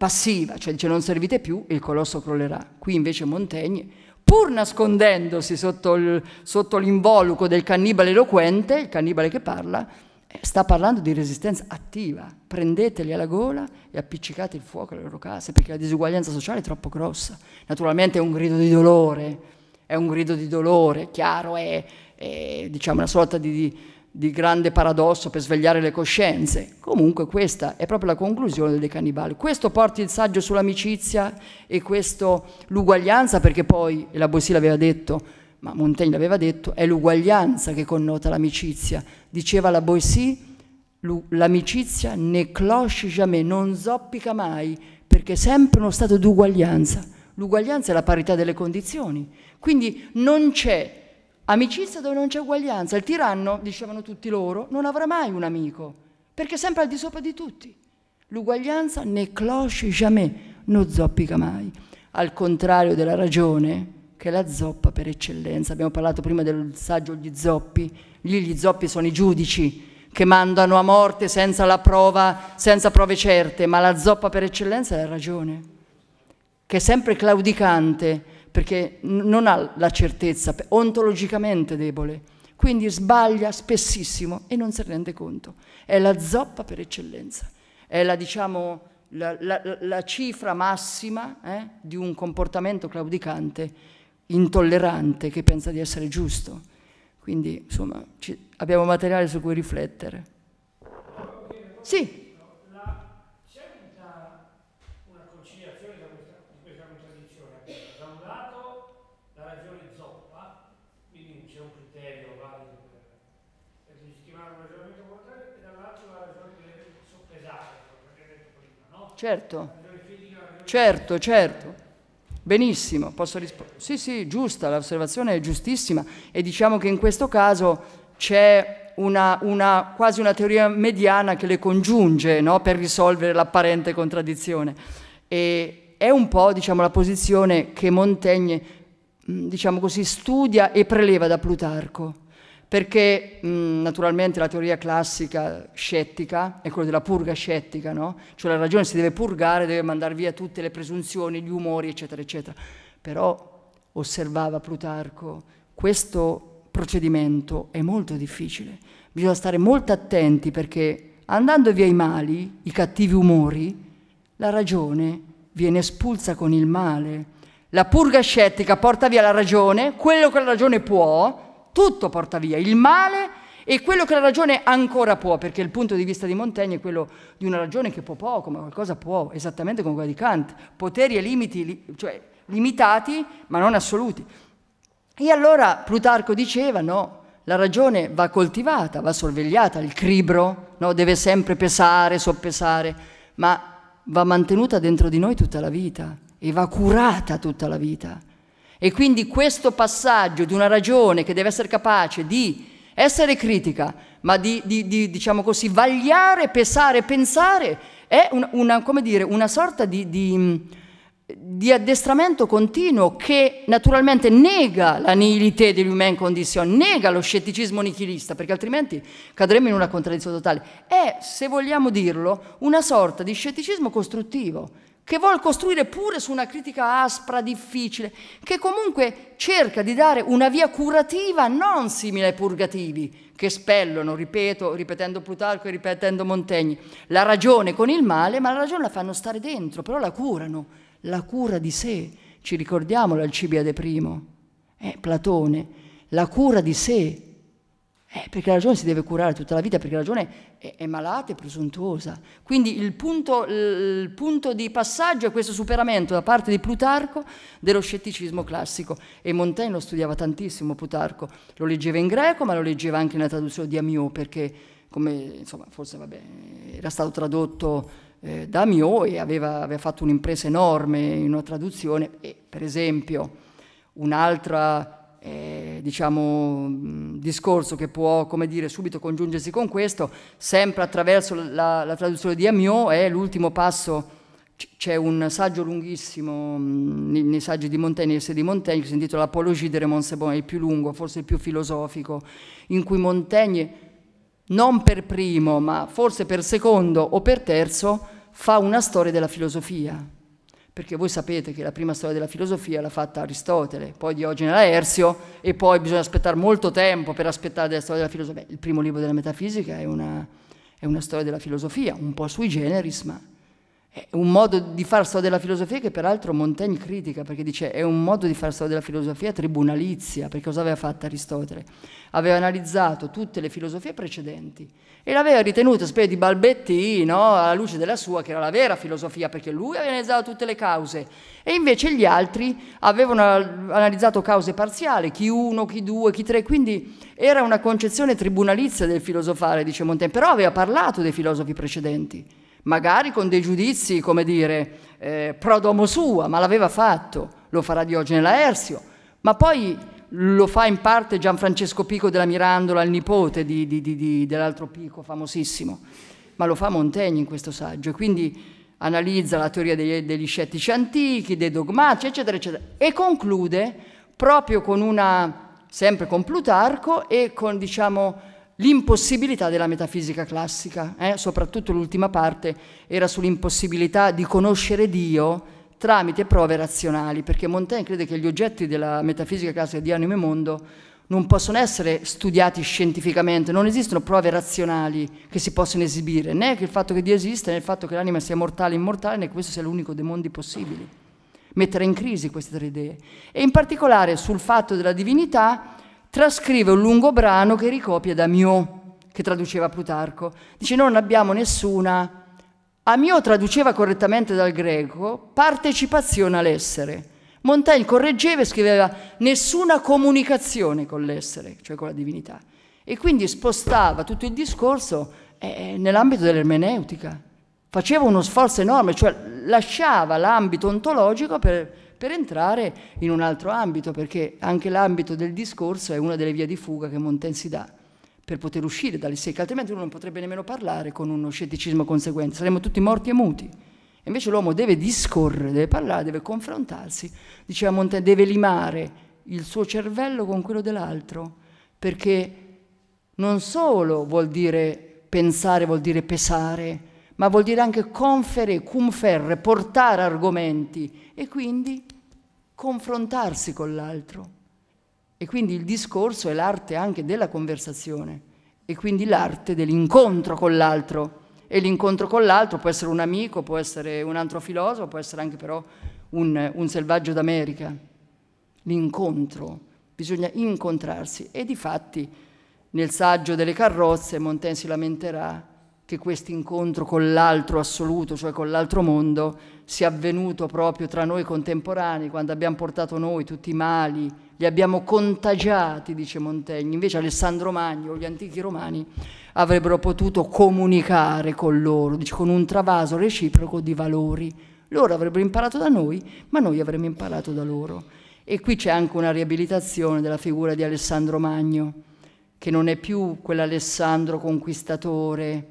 passiva, cioè dice non servite più il colosso crollerà. Qui invece Montaigne, pur nascondendosi sotto, l'involucro del cannibale eloquente, il cannibale che parla, eh, sta parlando di resistenza attiva. Prendeteli alla gola e appiccicate il fuoco alle loro case perché la disuguaglianza sociale è troppo grossa. Naturalmente è un grido di dolore, è un grido di dolore, chiaro, è, è diciamo, una sorta di, di di grande paradosso per svegliare le coscienze. Comunque questa è proprio la conclusione dei cannibali. Questo porti il saggio sull'amicizia e questo l'uguaglianza, perché poi, e la Bossi l'aveva detto, ma Montaigne l'aveva detto, è l'uguaglianza che connota l'amicizia. Diceva la Bossi, l'amicizia ne cloche jamais, non zoppica mai, perché è sempre uno stato di uguaglianza. L'uguaglianza è la parità delle condizioni. Quindi non c'è Amicizia dove non c'è uguaglianza. Il tiranno, dicevano tutti loro, non avrà mai un amico, perché è sempre al di sopra di tutti. L'uguaglianza ne cloche jamais, non zoppica mai. Al contrario della ragione, che è la zoppa per eccellenza. Abbiamo parlato prima del saggio Gli zoppi. Lì gli zoppi sono i giudici che mandano a morte senza la prova, senza prove certe, ma la zoppa per eccellenza è la ragione, che è sempre claudicante, perché non ha la certezza, ontologicamente debole, quindi sbaglia spessissimo e non si rende conto. È la zoppa per eccellenza, è la, diciamo, la, la, la cifra massima eh, di un comportamento claudicante, intollerante, che pensa di essere giusto. Quindi, insomma, abbiamo materiale su cui riflettere. Sì. Certo, certo, certo. Benissimo, posso rispondere. Sì, sì, giusta, l'osservazione è giustissima e diciamo che in questo caso c'è una, una, quasi una teoria mediana che le congiunge no? per risolvere l'apparente contraddizione. E è un po' diciamo, la posizione che Montaigne diciamo così, studia e preleva da Plutarco perché mh, naturalmente la teoria classica scettica è quella della purga scettica, no? cioè la ragione si deve purgare, deve mandare via tutte le presunzioni, gli umori, eccetera, eccetera. Però, osservava Plutarco, questo procedimento è molto difficile, bisogna stare molto attenti perché andando via i mali, i cattivi umori, la ragione viene espulsa con il male. La purga scettica porta via la ragione, quello che la ragione può, tutto porta via, il male e quello che la ragione ancora può, perché il punto di vista di Montaigne è quello di una ragione che può poco, ma qualcosa può, esattamente come quella di Kant, poteri e limiti, li, cioè limitati ma non assoluti. E allora Plutarco diceva, no, la ragione va coltivata, va sorvegliata, il cribro no, deve sempre pesare, soppesare, ma va mantenuta dentro di noi tutta la vita e va curata tutta la vita. E quindi questo passaggio di una ragione che deve essere capace di essere critica, ma di, di, di diciamo così, vagliare, pesare, pensare, è un, una, dire, una, sorta di, di, addestramento continuo che naturalmente nega la nihilité dell'humain condition, nega lo scetticismo nichilista, perché altrimenti cadremo in una contraddizione totale. È, se vogliamo dirlo, una sorta di scetticismo costruttivo che vuol costruire pure su una critica aspra, difficile, che comunque cerca di dare una via curativa non simile ai purgativi, che spellono, ripeto, ripetendo Plutarco e ripetendo Montegni, la ragione con il male, ma la ragione la fanno stare dentro, però la curano, la cura di sé. Ci ricordiamo l'Alcibiade I, eh, Platone, la cura di sé eh, perché la ragione si deve curare tutta la vita, perché la ragione è, è malata e presuntuosa. Quindi il punto, il punto, di passaggio è questo superamento da parte di Plutarco dello scetticismo classico. E Montaigne lo studiava tantissimo, Plutarco. Lo leggeva in greco, ma lo leggeva anche nella traduzione di Amiot, perché come, insomma, forse vabbè, era stato tradotto eh, da Amiot e aveva, aveva fatto un'impresa enorme in una traduzione. E, per esempio, un'altra eh, diciamo, discorso che può come dire, subito congiungersi con questo, sempre attraverso la, la traduzione di Amiot è l'ultimo passo c'è un saggio lunghissimo nei, saggi di Montaigne e di Montaigne che si intitola Apologie de Raymond Sebon, è il più lungo, forse il più filosofico, in cui Montaigne non per primo, ma forse per secondo o per terzo, fa una storia della filosofia perché voi sapete che la prima storia della filosofia l'ha fatta Aristotele, poi Diogene Laerzio e poi bisogna aspettare molto tempo per aspettare della storia della filosofia. Il primo libro della metafisica è una, è una storia della filosofia, un po' sui generis, ma è un modo di far storia della filosofia che peraltro Montaigne critica perché dice è un modo di far storia della filosofia tribunalizia, perché cosa aveva fatto Aristotele? Aveva analizzato tutte le filosofie precedenti e l'aveva ritenuta specie di balbettino alla luce della sua, che era la vera filosofia, perché lui aveva analizzato tutte le cause e invece gli altri avevano analizzato cause parziali, chi uno, chi due, chi tre, quindi era una concezione tribunalizia del filosofare, dice Montaigne, però aveva parlato dei filosofi precedenti magari con dei giudizi, come dire, eh, pro domo sua, ma l'aveva fatto, lo farà Diogene Laersio, ma poi lo fa in parte Gianfrancesco Pico della Mirandola, il nipote dell'altro Pico, famosissimo, ma lo fa Montaigne in questo saggio, e quindi analizza la teoria degli, degli scettici antichi, dei dogmatici, eccetera, eccetera, e conclude proprio con una, sempre con Plutarco e con, diciamo, l'impossibilità della metafisica classica, eh? soprattutto l'ultima parte era sull'impossibilità di conoscere Dio tramite prove razionali, perché Montaigne crede che gli oggetti della metafisica classica di anima e mondo non possono essere studiati scientificamente, non esistono prove razionali che si possono esibire, né che il fatto che Dio esista, né il fatto che l'anima sia mortale e immortale, né che questo sia l'unico dei mondi possibili. Mettere in crisi queste tre idee. E in particolare sul fatto della divinità trascrive un lungo brano che ricopia da Mio, che traduceva Plutarco. Dice non abbiamo nessuna... A Mio traduceva correttamente dal greco partecipazione all'essere. Montaigne correggeva e scriveva nessuna comunicazione con l'essere, cioè con la divinità. E quindi spostava tutto il discorso eh, eh nell'ambito dell'ermeneutica. Faceva uno sforzo enorme, cioè lasciava l'ambito ontologico per per entrare in un altro ambito, perché anche l'ambito del discorso è una delle vie di fuga che Montaigne si dà per poter uscire dalle secche, altrimenti uno non potrebbe nemmeno parlare con uno scetticismo conseguente, saremmo tutti morti e muti. Invece l'uomo deve discorrere, deve parlare, deve confrontarsi, diceva Montaigne, deve limare il suo cervello con quello dell'altro, perché non solo vuol dire pensare, vuol dire pesare, ma vuol dire anche confere, cumferre, portare argomenti e quindi confrontarsi con l'altro. E quindi il discorso è l'arte anche della conversazione e quindi l'arte dell'incontro con l'altro. E l'incontro con l'altro può essere un amico, può essere un altro filosofo, può essere anche però un, un selvaggio d'America. L'incontro, bisogna incontrarsi. E di fatti nel saggio delle carrozze Montaigne si lamenterà che questo incontro con l'altro assoluto, cioè con l'altro mondo, sia avvenuto proprio tra noi contemporanei, quando abbiamo portato noi tutti i mali, li abbiamo contagiati, dice Montaigne. Invece Alessandro Magno gli antichi romani avrebbero potuto comunicare con loro, dice, con un travaso reciproco di valori. Loro avrebbero imparato da noi, ma noi avremmo imparato da loro. E qui c'è anche una riabilitazione della figura di Alessandro Magno, che non è più quell'Alessandro conquistatore,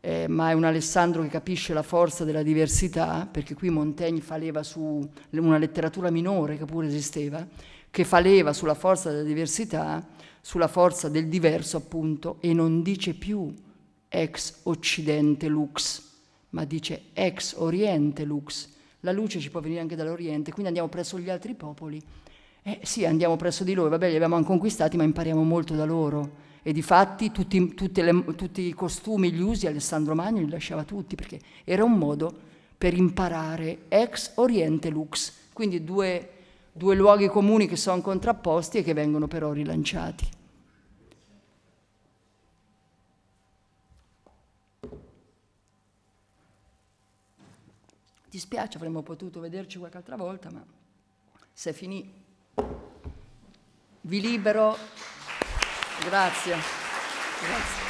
eh, ma è un Alessandro che capisce la forza della diversità, perché qui Montaigne fa leva su una letteratura minore che pure esisteva, che fa leva sulla forza della diversità, sulla forza del diverso appunto, e non dice più ex occidente lux, ma dice ex oriente lux. La luce ci può venire anche dall'oriente, quindi andiamo presso gli altri popoli. Eh sì, andiamo presso di loro, vabbè, li abbiamo anche conquistati, ma impariamo molto da loro e di fatti tutti, le, tutti i costumi, gli usi, Alessandro Magno li lasciava tutti perché era un modo per imparare ex Oriente Lux, quindi due, due luoghi comuni che sono contrapposti e che vengono però rilanciati. Dispiace, avremmo potuto vederci qualche altra volta, ma se finì. Vi libero. Grazie. Grazie.